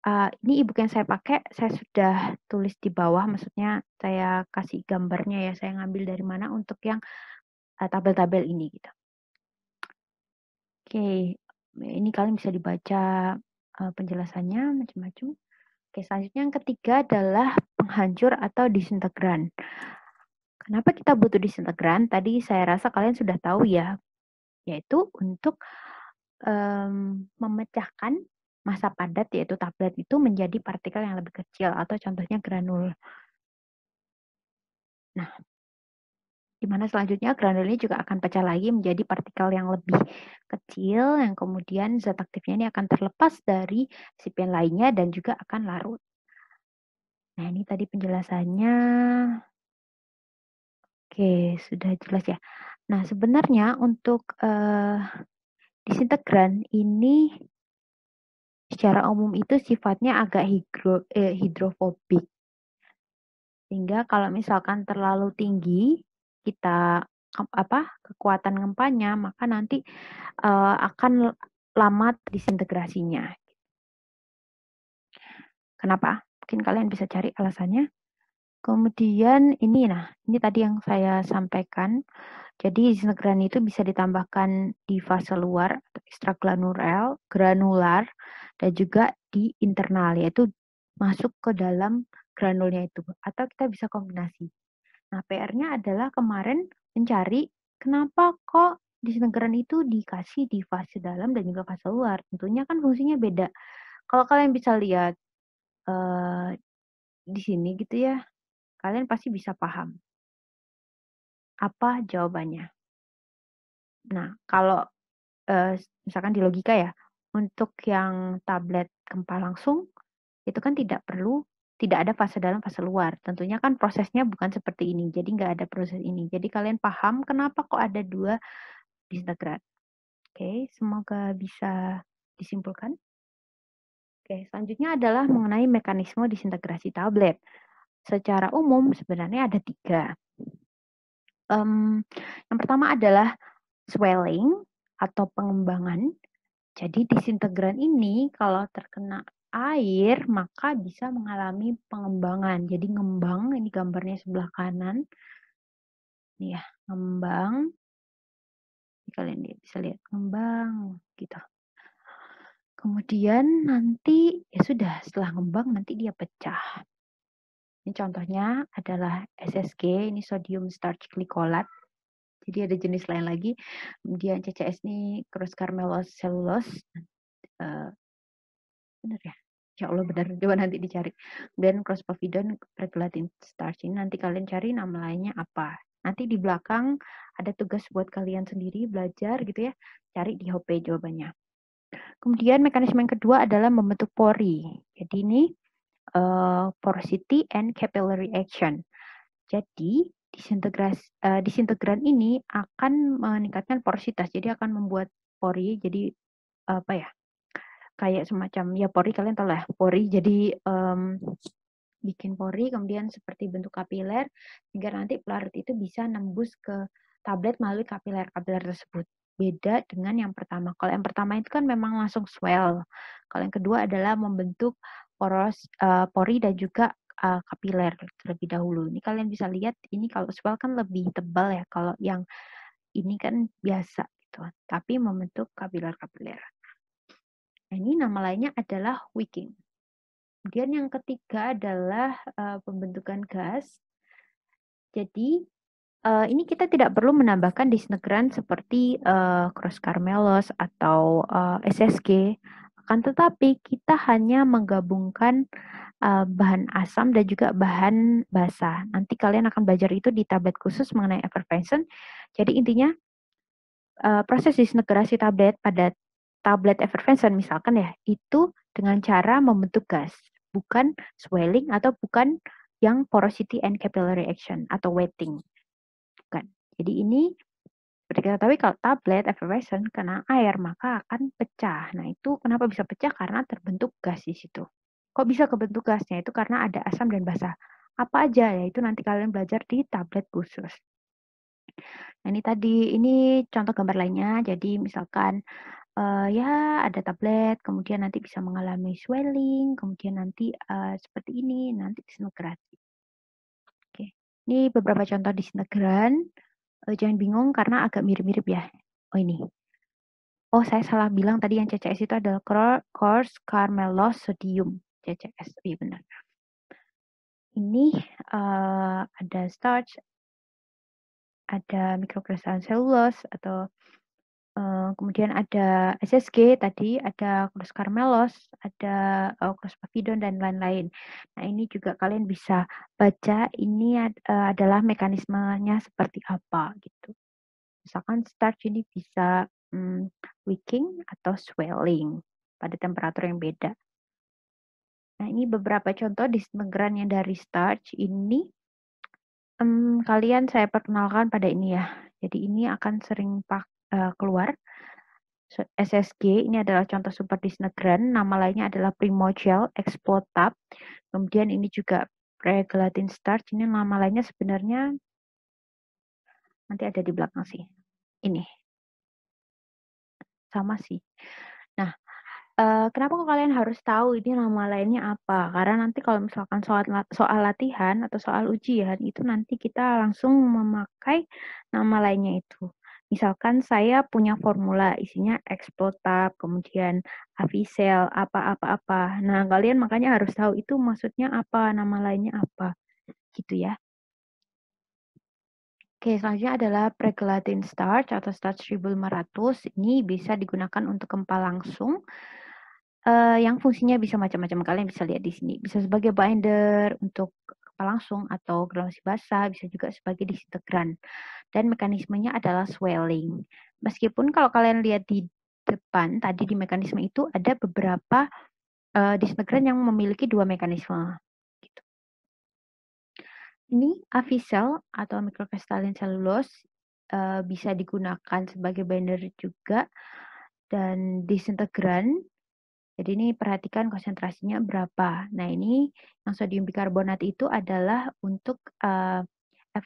Uh, ini ibu yang saya pakai, saya sudah tulis di bawah, maksudnya saya kasih gambarnya ya, saya ngambil dari mana untuk yang eh, tabel-tabel uh, ini gitu. Oke, okay, ini kalian bisa dibaca eh, penjelasannya macam-macam. Oke, selanjutnya yang ketiga adalah penghancur atau disintegran. Kenapa kita butuh disintegran? Tadi saya rasa kalian sudah tahu ya, yaitu untuk um, memecahkan masa padat yaitu tablet itu menjadi partikel yang lebih kecil atau contohnya granul. Nah, di mana selanjutnya granul ini juga akan pecah lagi menjadi partikel yang lebih kecil yang kemudian zat aktifnya ini akan terlepas dari resipien lainnya dan juga akan larut. Nah, ini tadi penjelasannya. Oke, sudah jelas ya. Nah, sebenarnya untuk uh, disintegran ini secara umum itu sifatnya agak hidro, eh, hidrofobik. Sehingga kalau misalkan terlalu tinggi, kita apa, kekuatan gempanya, maka nanti uh, akan lama disintegrasinya. Kenapa? Mungkin kalian bisa cari alasannya. Kemudian ini nah, ini tadi yang saya sampaikan. Jadi disintegran itu bisa ditambahkan di fase luar atau ekstragranular, granular dan juga di internal yaitu masuk ke dalam granulnya itu atau kita bisa kombinasi. Nah, PR-nya adalah kemarin mencari kenapa kok disintegran itu dikasih di fase dalam dan juga fase luar. Tentunya kan fungsinya beda. Kalau kalian bisa lihat uh, di sini gitu ya, kalian pasti bisa paham apa jawabannya. Nah, kalau uh, misalkan di logika ya, untuk yang tablet gempa langsung itu kan tidak perlu tidak ada fase dalam fase luar tentunya kan prosesnya bukan seperti ini jadi nggak ada proses ini jadi kalian paham kenapa kok ada dua disintegrat oke semoga bisa disimpulkan oke selanjutnya adalah mengenai mekanisme disintegrasi tablet secara umum sebenarnya ada tiga um, yang pertama adalah swelling atau pengembangan jadi disintegran ini kalau terkena air, maka bisa mengalami pengembangan. Jadi ngembang, ini gambarnya sebelah kanan. Ini ya, ngembang. Ini kalian bisa lihat, ngembang gitu. Kemudian nanti, ya sudah, setelah ngembang nanti dia pecah. Ini contohnya adalah SSG, ini sodium starch glycolat. Jadi ada jenis lain lagi, kemudian CCS ini cross carmelos cellulose. Eh, bener ya Insya Allah benar iya. coba nanti dicari dan crosspovidone regulating ini nanti kalian cari nama lainnya apa nanti di belakang ada tugas buat kalian sendiri belajar gitu ya cari di HP jawabannya kemudian mekanisme yang kedua adalah membentuk pori jadi ini uh, porosity and capillary action jadi disintegrasi uh, disintegran ini akan meningkatkan porositas jadi akan membuat pori jadi apa ya kayak semacam ya pori kalian tahu lah pori jadi um, bikin pori kemudian seperti bentuk kapiler sehingga nanti pelarut itu bisa nembus ke tablet melalui kapiler-kapiler tersebut beda dengan yang pertama kalau yang pertama itu kan memang langsung swell kalau yang kedua adalah membentuk poros uh, pori dan juga uh, kapiler terlebih dahulu ini kalian bisa lihat ini kalau swell kan lebih tebal ya kalau yang ini kan biasa gitu tapi membentuk kapiler-kapiler Nah, ini nama lainnya adalah wicking. Kemudian yang ketiga adalah uh, pembentukan gas. Jadi uh, ini kita tidak perlu menambahkan disintegran seperti uh, cross Carmelos atau uh, SSG. Akan tetapi kita hanya menggabungkan uh, bahan asam dan juga bahan basa. Nanti kalian akan belajar itu di tablet khusus mengenai effervescence. Jadi intinya uh, proses disintegrasi tablet pada tablet effervescent misalkan ya, itu dengan cara membentuk gas, bukan swelling atau bukan yang porosity and capillary action atau wetting. Bukan. Jadi ini seperti kita tahu kalau tablet effervescent kena air maka akan pecah. Nah itu kenapa bisa pecah? Karena terbentuk gas di situ. Kok bisa kebentuk gasnya? Itu karena ada asam dan basa. Apa aja ya? Itu nanti kalian belajar di tablet khusus. Nah, ini tadi ini contoh gambar lainnya. Jadi misalkan uh, ya ada tablet, kemudian nanti bisa mengalami swelling, kemudian nanti uh, seperti ini, nanti disintegrasi. Oke, ini beberapa contoh disintegran. Uh, eh, jangan bingung karena agak mirip-mirip ya. Oh ini. Oh saya salah bilang tadi yang CCS itu adalah coarse carmelos sodium CCS. Oh, iya benar. Ini uh, ada starch, ada mikrokristal selulos atau Eh, kemudian ada SSG tadi, ada Cross Carmelos, ada uh, eh, Cross Pavidon, dan lain-lain. Nah, ini juga kalian bisa baca ini ad, uh, adalah mekanismenya seperti apa gitu. Misalkan starch ini bisa um, hmm, wicking atau swelling pada temperatur yang beda. Nah, ini beberapa contoh disintegrannya dari starch ini um, kalian saya perkenalkan pada ini ya. Jadi ini akan sering pakai uh, keluar. SSG ini adalah contoh superdisnegran, nama lainnya adalah primogel, explotab. Kemudian ini juga pregelatin starch, ini nama lainnya sebenarnya nanti ada di belakang sih. Ini. Sama sih. Nah, eh, kenapa kalian harus tahu ini nama lainnya apa? Karena nanti kalau misalkan soal soal latihan atau soal ujian itu nanti kita langsung memakai nama lainnya itu misalkan saya punya formula isinya eksplotab, kemudian avicel, apa-apa-apa. Nah, kalian makanya harus tahu itu maksudnya apa, nama lainnya apa. Gitu ya. Oke, selanjutnya adalah pregelatin starch atau starch 1500. Ini bisa digunakan untuk kempal langsung. Uh, yang fungsinya bisa macam-macam kalian bisa lihat di sini bisa sebagai binder untuk langsung atau granulasi basah bisa juga sebagai disintegran. Dan mekanismenya adalah swelling. Meskipun kalau kalian lihat di depan tadi di mekanisme itu ada beberapa uh, disintegran yang memiliki dua mekanisme. Gitu. Ini avicel atau mikrokristalin selulos uh, eh, bisa digunakan sebagai binder juga dan disintegran jadi ini perhatikan konsentrasinya berapa. Nah ini yang sodium bikarbonat itu adalah untuk uh,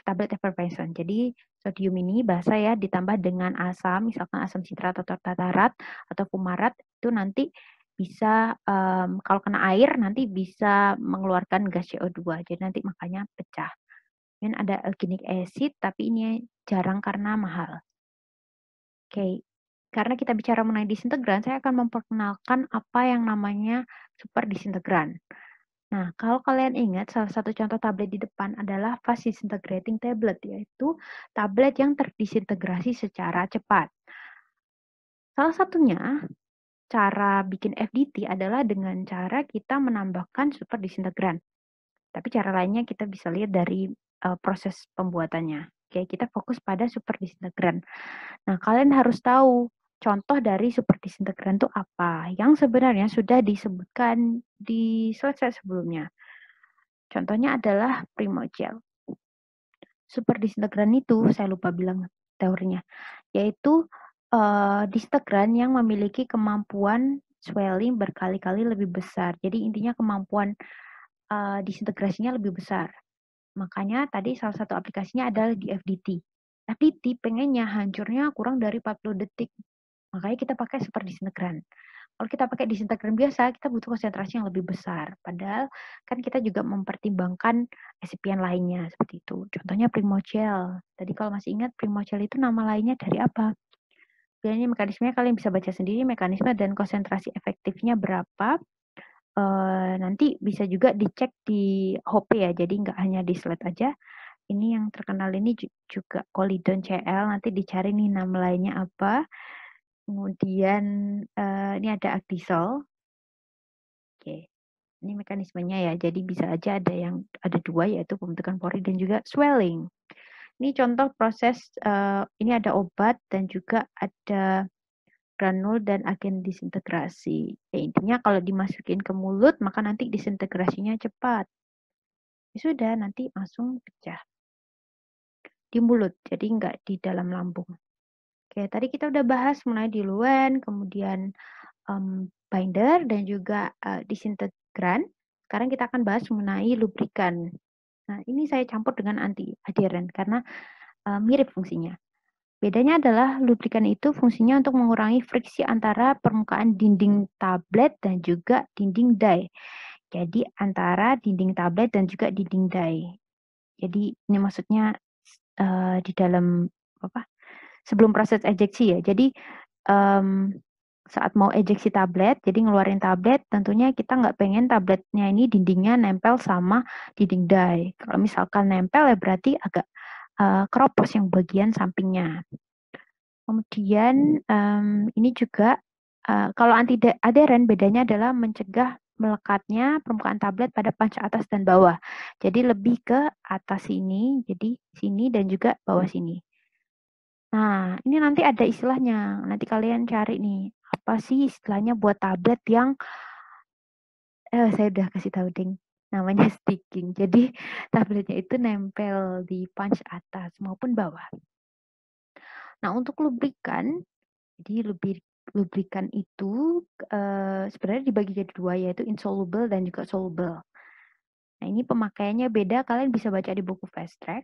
tablet effervescent. Jadi sodium ini bahasa ya ditambah dengan asam, misalkan asam sitrat atau tartarat atau fumarat itu nanti bisa um, kalau kena air nanti bisa mengeluarkan gas CO2. Jadi nanti makanya pecah. Dan ada alkinic acid tapi ini jarang karena mahal. Oke, okay karena kita bicara mengenai disintegran, saya akan memperkenalkan apa yang namanya super disintegran. Nah, kalau kalian ingat, salah satu contoh tablet di depan adalah fast disintegrating tablet, yaitu tablet yang terdisintegrasi secara cepat. Salah satunya, cara bikin FDT adalah dengan cara kita menambahkan super disintegran. Tapi cara lainnya kita bisa lihat dari uh, proses pembuatannya. Oke, kita fokus pada super disintegran. Nah, kalian harus tahu contoh dari super disintegran itu apa yang sebenarnya sudah disebutkan di slide sebelumnya. Contohnya adalah primogel. Super disintegran itu saya lupa bilang teorinya, yaitu uh, disintegran yang memiliki kemampuan swelling berkali-kali lebih besar. Jadi intinya kemampuan uh, disintegrasinya lebih besar. Makanya tadi salah satu aplikasinya adalah di FDT. FDT pengennya hancurnya kurang dari 40 detik Makanya kita pakai super disintegran. Kalau kita pakai disintegran biasa, kita butuh konsentrasi yang lebih besar. Padahal kan kita juga mempertimbangkan SPN lainnya seperti itu. Contohnya primogel. Tadi kalau masih ingat primogel itu nama lainnya dari apa? Biasanya mekanismenya kalian bisa baca sendiri mekanisme dan konsentrasi efektifnya berapa. E, nanti bisa juga dicek di HP ya, jadi nggak hanya di slide aja ini yang terkenal ini juga kolidon CL nanti dicari nih nama lainnya apa Kemudian, uh, ini ada Aktisol. Oke, ini mekanismenya ya. Jadi bisa aja ada yang ada dua yaitu pembentukan pori dan juga swelling. Ini contoh proses, uh, ini ada obat dan juga ada granul dan agen disintegrasi. Ya intinya kalau dimasukin ke mulut maka nanti disintegrasinya cepat. Ya sudah nanti langsung pecah. Di mulut, jadi enggak di dalam lambung. Oke, tadi kita udah bahas mengenai diluan, kemudian um, binder dan juga uh, disintegran. Sekarang kita akan bahas mengenai lubrikan. Nah, ini saya campur dengan anti adheren karena uh, mirip fungsinya. Bedanya adalah lubrikan itu fungsinya untuk mengurangi friksi antara permukaan dinding tablet dan juga dinding die. Jadi antara dinding tablet dan juga dinding die. Jadi ini maksudnya uh, di dalam apa? sebelum proses ejeksi ya. Jadi um, saat mau ejeksi tablet, jadi ngeluarin tablet, tentunya kita nggak pengen tabletnya ini dindingnya nempel sama dinding dai. Kalau misalkan nempel ya berarti agak uh, keropos yang bagian sampingnya. Kemudian um, ini juga uh, kalau anti aderen bedanya adalah mencegah melekatnya permukaan tablet pada panca atas dan bawah. Jadi lebih ke atas sini, jadi sini dan juga bawah sini. Nah, ini nanti ada istilahnya. Nanti kalian cari nih, apa sih istilahnya buat tablet yang eh saya udah kasih tahu ding. Namanya sticking. Jadi tabletnya itu nempel di punch atas maupun bawah. Nah, untuk lubrikan, jadi lubrik, lubrikan itu eh, sebenarnya dibagi jadi dua yaitu insoluble dan juga soluble. Nah, ini pemakaiannya beda, kalian bisa baca di buku Fast Track.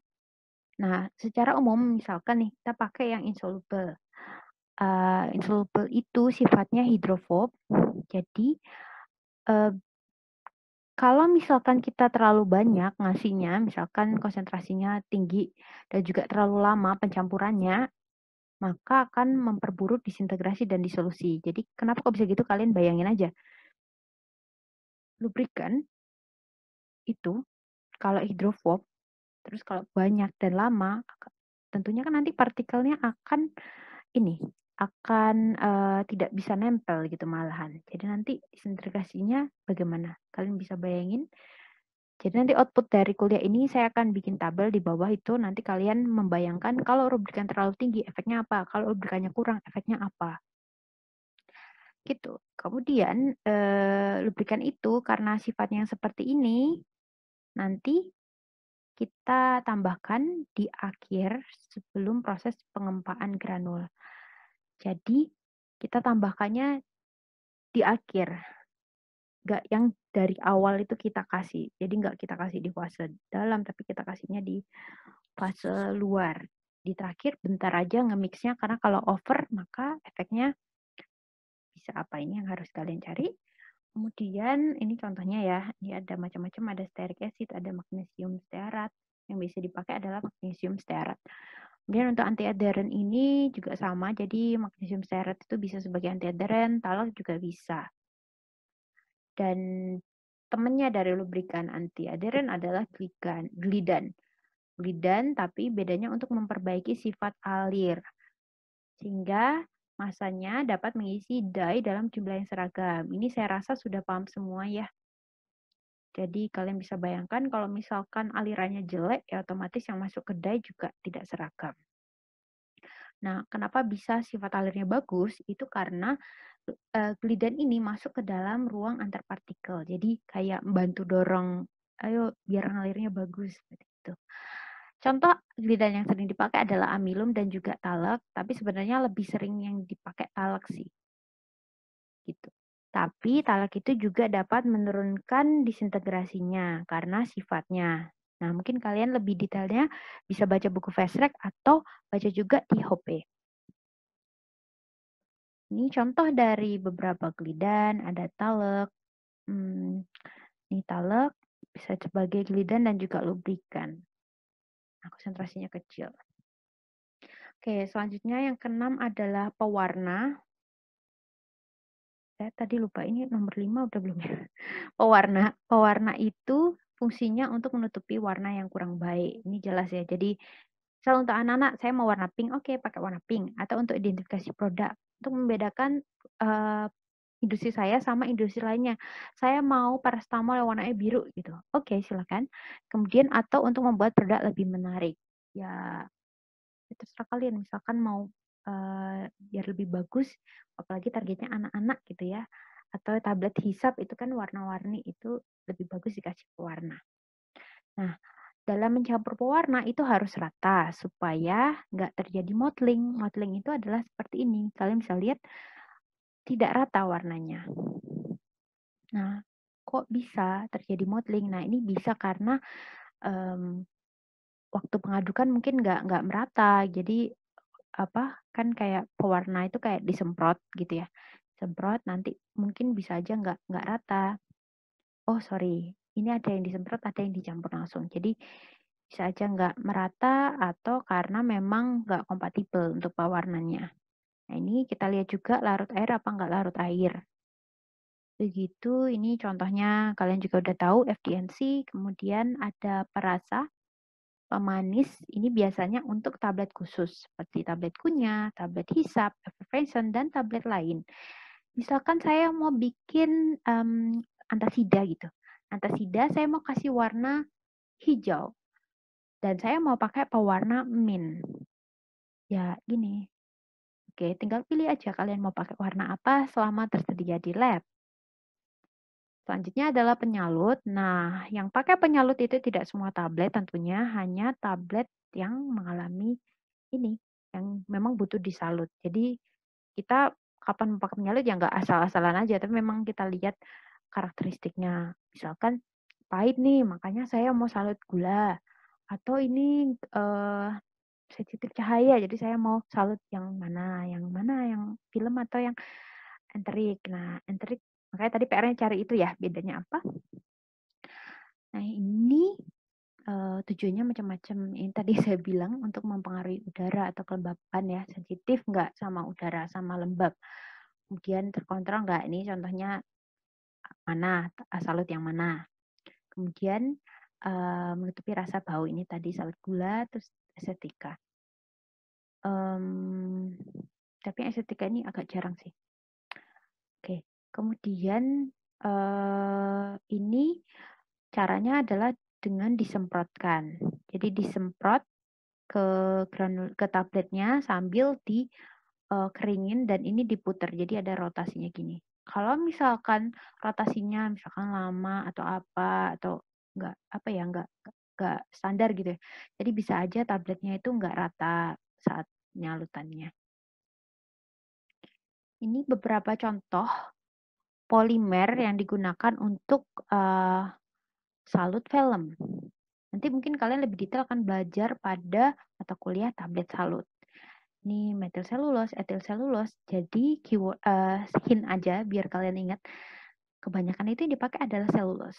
Nah, secara umum misalkan nih kita pakai yang insoluble. Uh, insoluble itu sifatnya hidrofob. Jadi uh, kalau misalkan kita terlalu banyak ngasihnya, misalkan konsentrasinya tinggi dan juga terlalu lama pencampurannya, maka akan memperburuk disintegrasi dan disolusi. Jadi kenapa kok bisa gitu? Kalian bayangin aja. Lubrikan itu kalau hidrofob Terus kalau banyak dan lama, tentunya kan nanti partikelnya akan ini akan uh, tidak bisa nempel gitu malahan. Jadi nanti disintegrasinya bagaimana? Kalian bisa bayangin. Jadi nanti output dari kuliah ini saya akan bikin tabel di bawah itu nanti kalian membayangkan kalau rubrikan terlalu tinggi efeknya apa, kalau rubrikannya kurang efeknya apa. Gitu. Kemudian uh, rubrikan itu karena sifatnya yang seperti ini nanti kita tambahkan di akhir sebelum proses pengempaan granul. Jadi, kita tambahkannya di akhir. gak yang dari awal itu kita kasih. Jadi nggak kita kasih di fase dalam, tapi kita kasihnya di fase luar. Di terakhir bentar aja ngemixnya karena kalau over maka efeknya bisa apa ini yang harus kalian cari. Kemudian ini contohnya ya, ini ada macam-macam, ada stearic acid, ada magnesium stearat. Yang bisa dipakai adalah magnesium stearat. Kemudian untuk antiadheran ini juga sama, jadi magnesium stearat itu bisa sebagai adheren, talak juga bisa. Dan temennya dari lubrikan adheren adalah glikan, glidan. Glidan tapi bedanya untuk memperbaiki sifat alir. Sehingga Masanya dapat mengisi dai dalam jumlah yang seragam. Ini saya rasa sudah paham semua ya. Jadi kalian bisa bayangkan kalau misalkan alirannya jelek, ya otomatis yang masuk ke dai juga tidak seragam. Nah, kenapa bisa sifat alirnya bagus? Itu karena uh, gliden ini masuk ke dalam ruang antar partikel. Jadi kayak membantu dorong, ayo biar alirnya bagus. Seperti itu. Contoh glidan yang sering dipakai adalah amilum dan juga talak, tapi sebenarnya lebih sering yang dipakai talak sih. Gitu. Tapi talak itu juga dapat menurunkan disintegrasinya karena sifatnya. Nah, mungkin kalian lebih detailnya bisa baca buku Fesrek atau baca juga di hope. Ini contoh dari beberapa glidan, ada talak, hmm, ini talak bisa sebagai glidan dan juga lubrikan konsentrasinya kecil. Oke, selanjutnya yang keenam adalah pewarna. Saya eh, tadi lupa ini nomor lima udah belum ya? Pewarna. Pewarna itu fungsinya untuk menutupi warna yang kurang baik. Ini jelas ya. Jadi misal untuk anak-anak saya mau warna pink, oke okay, pakai warna pink. Atau untuk identifikasi produk untuk membedakan uh, industri saya sama industri lainnya. Saya mau paracetamol yang warnanya biru gitu. Oke, okay, silakan. Kemudian atau untuk membuat produk lebih menarik. Ya, ya terserah kalian misalkan mau uh, biar lebih bagus apalagi targetnya anak-anak gitu ya. Atau tablet hisap itu kan warna-warni itu lebih bagus dikasih pewarna. Nah, dalam mencampur pewarna itu harus rata supaya nggak terjadi modeling. Modeling itu adalah seperti ini. Kalian bisa lihat tidak rata warnanya. Nah, kok bisa terjadi modeling? Nah, ini bisa karena um, waktu pengadukan mungkin nggak nggak merata, jadi apa kan kayak pewarna itu kayak disemprot gitu ya, semprot nanti mungkin bisa aja nggak nggak rata. Oh sorry, ini ada yang disemprot, ada yang dicampur langsung. Jadi bisa aja nggak merata atau karena memang nggak kompatibel untuk pewarnanya. Nah, ini kita lihat juga larut air apa enggak larut air. Begitu, ini contohnya kalian juga udah tahu FDNC, kemudian ada perasa, pemanis, ini biasanya untuk tablet khusus, seperti tablet kunyah, tablet hisap, effervescent, dan tablet lain. Misalkan saya mau bikin um, antasida gitu. Antasida saya mau kasih warna hijau, dan saya mau pakai pewarna mint. Ya, gini, Oke, tinggal pilih aja kalian mau pakai warna apa selama tersedia di lab. Selanjutnya adalah penyalut. Nah, yang pakai penyalut itu tidak semua tablet tentunya, hanya tablet yang mengalami ini, yang memang butuh disalut. Jadi kita kapan pakai penyalut ya nggak asal-asalan aja, tapi memang kita lihat karakteristiknya. Misalkan pahit nih, makanya saya mau salut gula. Atau ini eh, sensitif cahaya jadi saya mau salut yang mana yang mana yang film atau yang enterik nah enterik makanya tadi PR-nya cari itu ya bedanya apa nah ini uh, tujuannya macam-macam ini tadi saya bilang untuk mempengaruhi udara atau kelembapan ya sensitif nggak sama udara sama lembab kemudian terkontrol nggak ini contohnya mana salut yang mana kemudian uh, menutupi rasa bau ini tadi salut gula terus estetika. Um, tapi estetika ini agak jarang sih. Oke, kemudian uh, ini caranya adalah dengan disemprotkan. Jadi disemprot ke granul ke tabletnya sambil di uh, keringin dan ini diputer. Jadi ada rotasinya gini. Kalau misalkan rotasinya misalkan lama atau apa atau enggak apa ya enggak nggak standar gitu. Ya. Jadi bisa aja tabletnya itu nggak rata saat nyalutannya. Ini beberapa contoh polimer yang digunakan untuk uh, salut film. Nanti mungkin kalian lebih detail akan belajar pada mata kuliah tablet salut. Ini metil selulos, etil selulos. Jadi keyword, uh, eh, hint aja biar kalian ingat. Kebanyakan itu yang dipakai adalah selulos.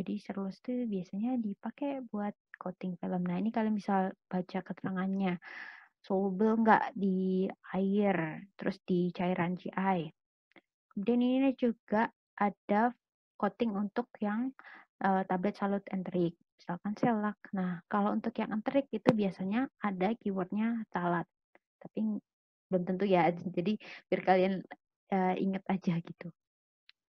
Jadi serulus itu biasanya dipakai buat coating film. Nah, ini kalian bisa baca keterangannya. Soluble nggak di air, terus di cairan GI. Kemudian ini juga ada coating untuk yang uh, tablet salut enterik, misalkan selak. Nah, kalau untuk yang enterik itu biasanya ada keywordnya salat, tapi belum tentu ya. Jadi biar kalian uh, ingat aja gitu.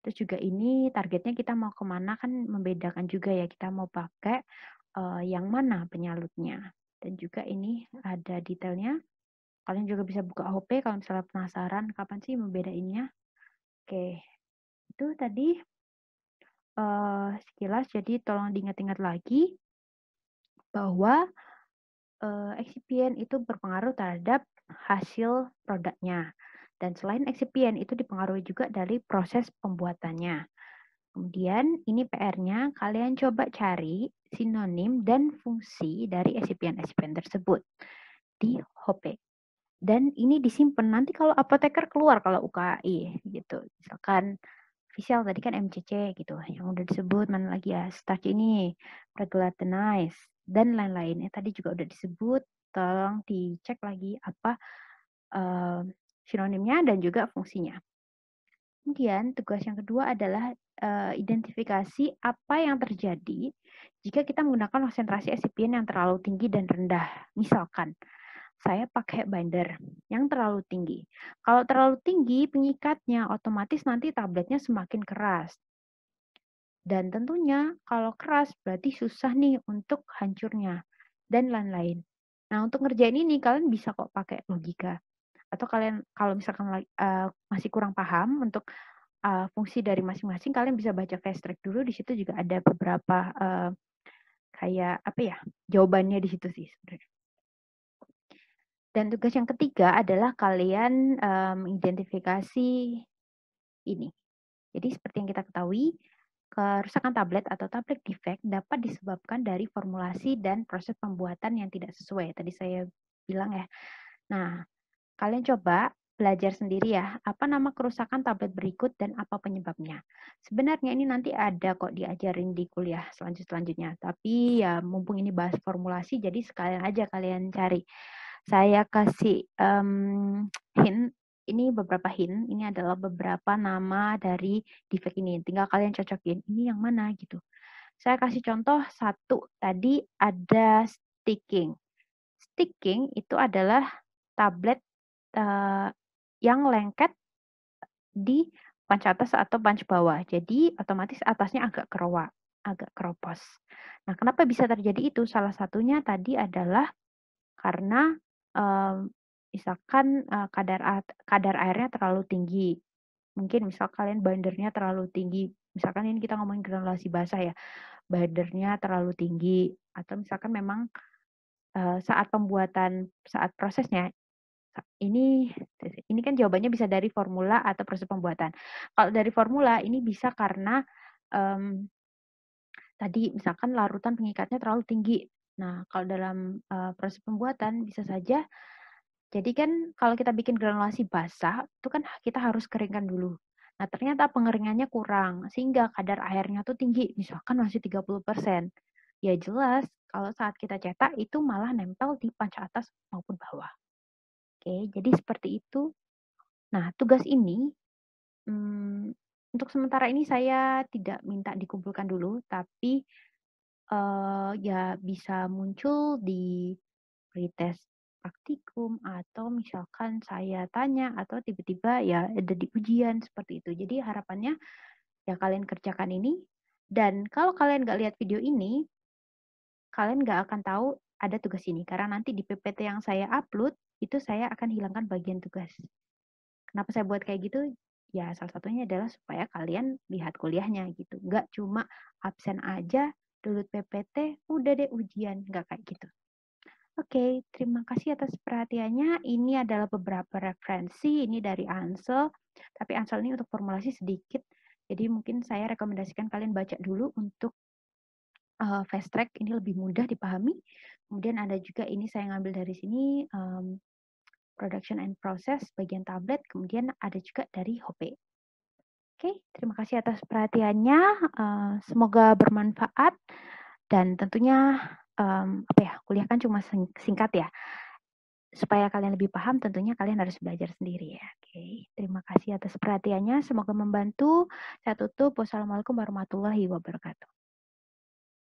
Terus juga ini targetnya kita mau kemana kan membedakan juga ya kita mau pakai uh, yang mana penyalutnya. Dan juga ini ada detailnya. Kalian juga bisa buka HP kalau misalnya penasaran kapan sih membedainnya. Oke, itu tadi uh, sekilas. Jadi tolong diingat-ingat lagi bahwa uh, eh, excipient itu berpengaruh terhadap hasil produknya. Dan selain eksipien itu dipengaruhi juga dari proses pembuatannya. Kemudian ini PR-nya, kalian coba cari sinonim dan fungsi dari eksipien-eksipien tersebut di HOPE. Dan ini disimpan nanti kalau apoteker keluar kalau UKI gitu. Misalkan official tadi kan MCC gitu yang udah disebut mana lagi ya starch ini regulatinize dan lain-lain eh, tadi juga udah disebut tolong dicek lagi apa uh, sinonimnya, dan juga fungsinya. Kemudian tugas yang kedua adalah uh, identifikasi apa yang terjadi jika kita menggunakan konsentrasi SCPN yang terlalu tinggi dan rendah. Misalkan, saya pakai binder yang terlalu tinggi. Kalau terlalu tinggi, pengikatnya otomatis nanti tabletnya semakin keras. Dan tentunya kalau keras berarti susah nih untuk hancurnya dan lain-lain. Nah, untuk ngerjain ini kalian bisa kok pakai logika atau kalian kalau misalkan uh, masih kurang paham untuk uh, fungsi dari masing-masing kalian bisa baca fast track dulu di situ juga ada beberapa uh, kayak apa ya jawabannya di situ sih sebenarnya. Dan tugas yang ketiga adalah kalian mengidentifikasi um, ini. Jadi seperti yang kita ketahui, kerusakan tablet atau tablet defect dapat disebabkan dari formulasi dan proses pembuatan yang tidak sesuai. Tadi saya bilang ya. Nah, Kalian coba belajar sendiri ya, apa nama kerusakan tablet berikut dan apa penyebabnya. Sebenarnya ini nanti ada kok diajarin di kuliah selanjutnya, tapi ya mumpung ini bahas formulasi, jadi sekalian aja kalian cari. Saya kasih um, hint, ini beberapa hint, ini adalah beberapa nama dari defect ini. Tinggal kalian cocokin, ini yang mana gitu. Saya kasih contoh satu, tadi ada sticking. Sticking itu adalah tablet uh, yang lengket di punch atas atau punch bawah. Jadi otomatis atasnya agak kerowa, agak keropos. Nah, kenapa bisa terjadi itu? Salah satunya tadi adalah karena um, misalkan uh, kadar kadar airnya terlalu tinggi. Mungkin misal kalian bandernya terlalu tinggi, misalkan ini kita ngomongin granulasi basah ya, bandernya terlalu tinggi atau misalkan memang, saat pembuatan, saat prosesnya ini ini kan jawabannya bisa dari formula atau proses pembuatan. Kalau dari formula ini bisa karena um, tadi misalkan larutan pengikatnya terlalu tinggi. Nah, kalau dalam uh, proses pembuatan bisa saja jadi kan kalau kita bikin granulasi basah itu kan kita harus keringkan dulu. Nah, ternyata pengeringannya kurang sehingga kadar airnya tuh tinggi, misalkan masih 30%. Ya jelas kalau saat kita cetak itu malah nempel di panca atas maupun bawah. Oke, jadi seperti itu. Nah, tugas ini hmm, untuk sementara ini saya tidak minta dikumpulkan dulu, tapi uh, ya bisa muncul di pretest praktikum atau misalkan saya tanya atau tiba-tiba ya ada di ujian seperti itu. Jadi harapannya ya kalian kerjakan ini dan kalau kalian nggak lihat video ini, kalian nggak akan tahu ada tugas ini karena nanti di PPT yang saya upload itu saya akan hilangkan bagian tugas. Kenapa saya buat kayak gitu? Ya salah satunya adalah supaya kalian lihat kuliahnya gitu. Nggak cuma absen aja, download PPT, udah deh ujian. Nggak kayak gitu. Oke, okay, terima kasih atas perhatiannya. Ini adalah beberapa referensi, ini dari Ansel. Tapi Ansel ini untuk formulasi sedikit, jadi mungkin saya rekomendasikan kalian baca dulu untuk uh, fast track ini lebih mudah dipahami. Kemudian ada juga ini saya ngambil dari sini um, production and process bagian tablet. Kemudian ada juga dari Hope. Oke, terima kasih atas perhatiannya. Eh, semoga bermanfaat dan tentunya apa ya kuliah kan cuma singkat ya. Supaya kalian lebih paham, tentunya kalian harus belajar sendiri ya. Oke, terima kasih atas perhatiannya. Semoga membantu. Saya tutup. Wassalamualaikum warahmatullahi wabarakatuh.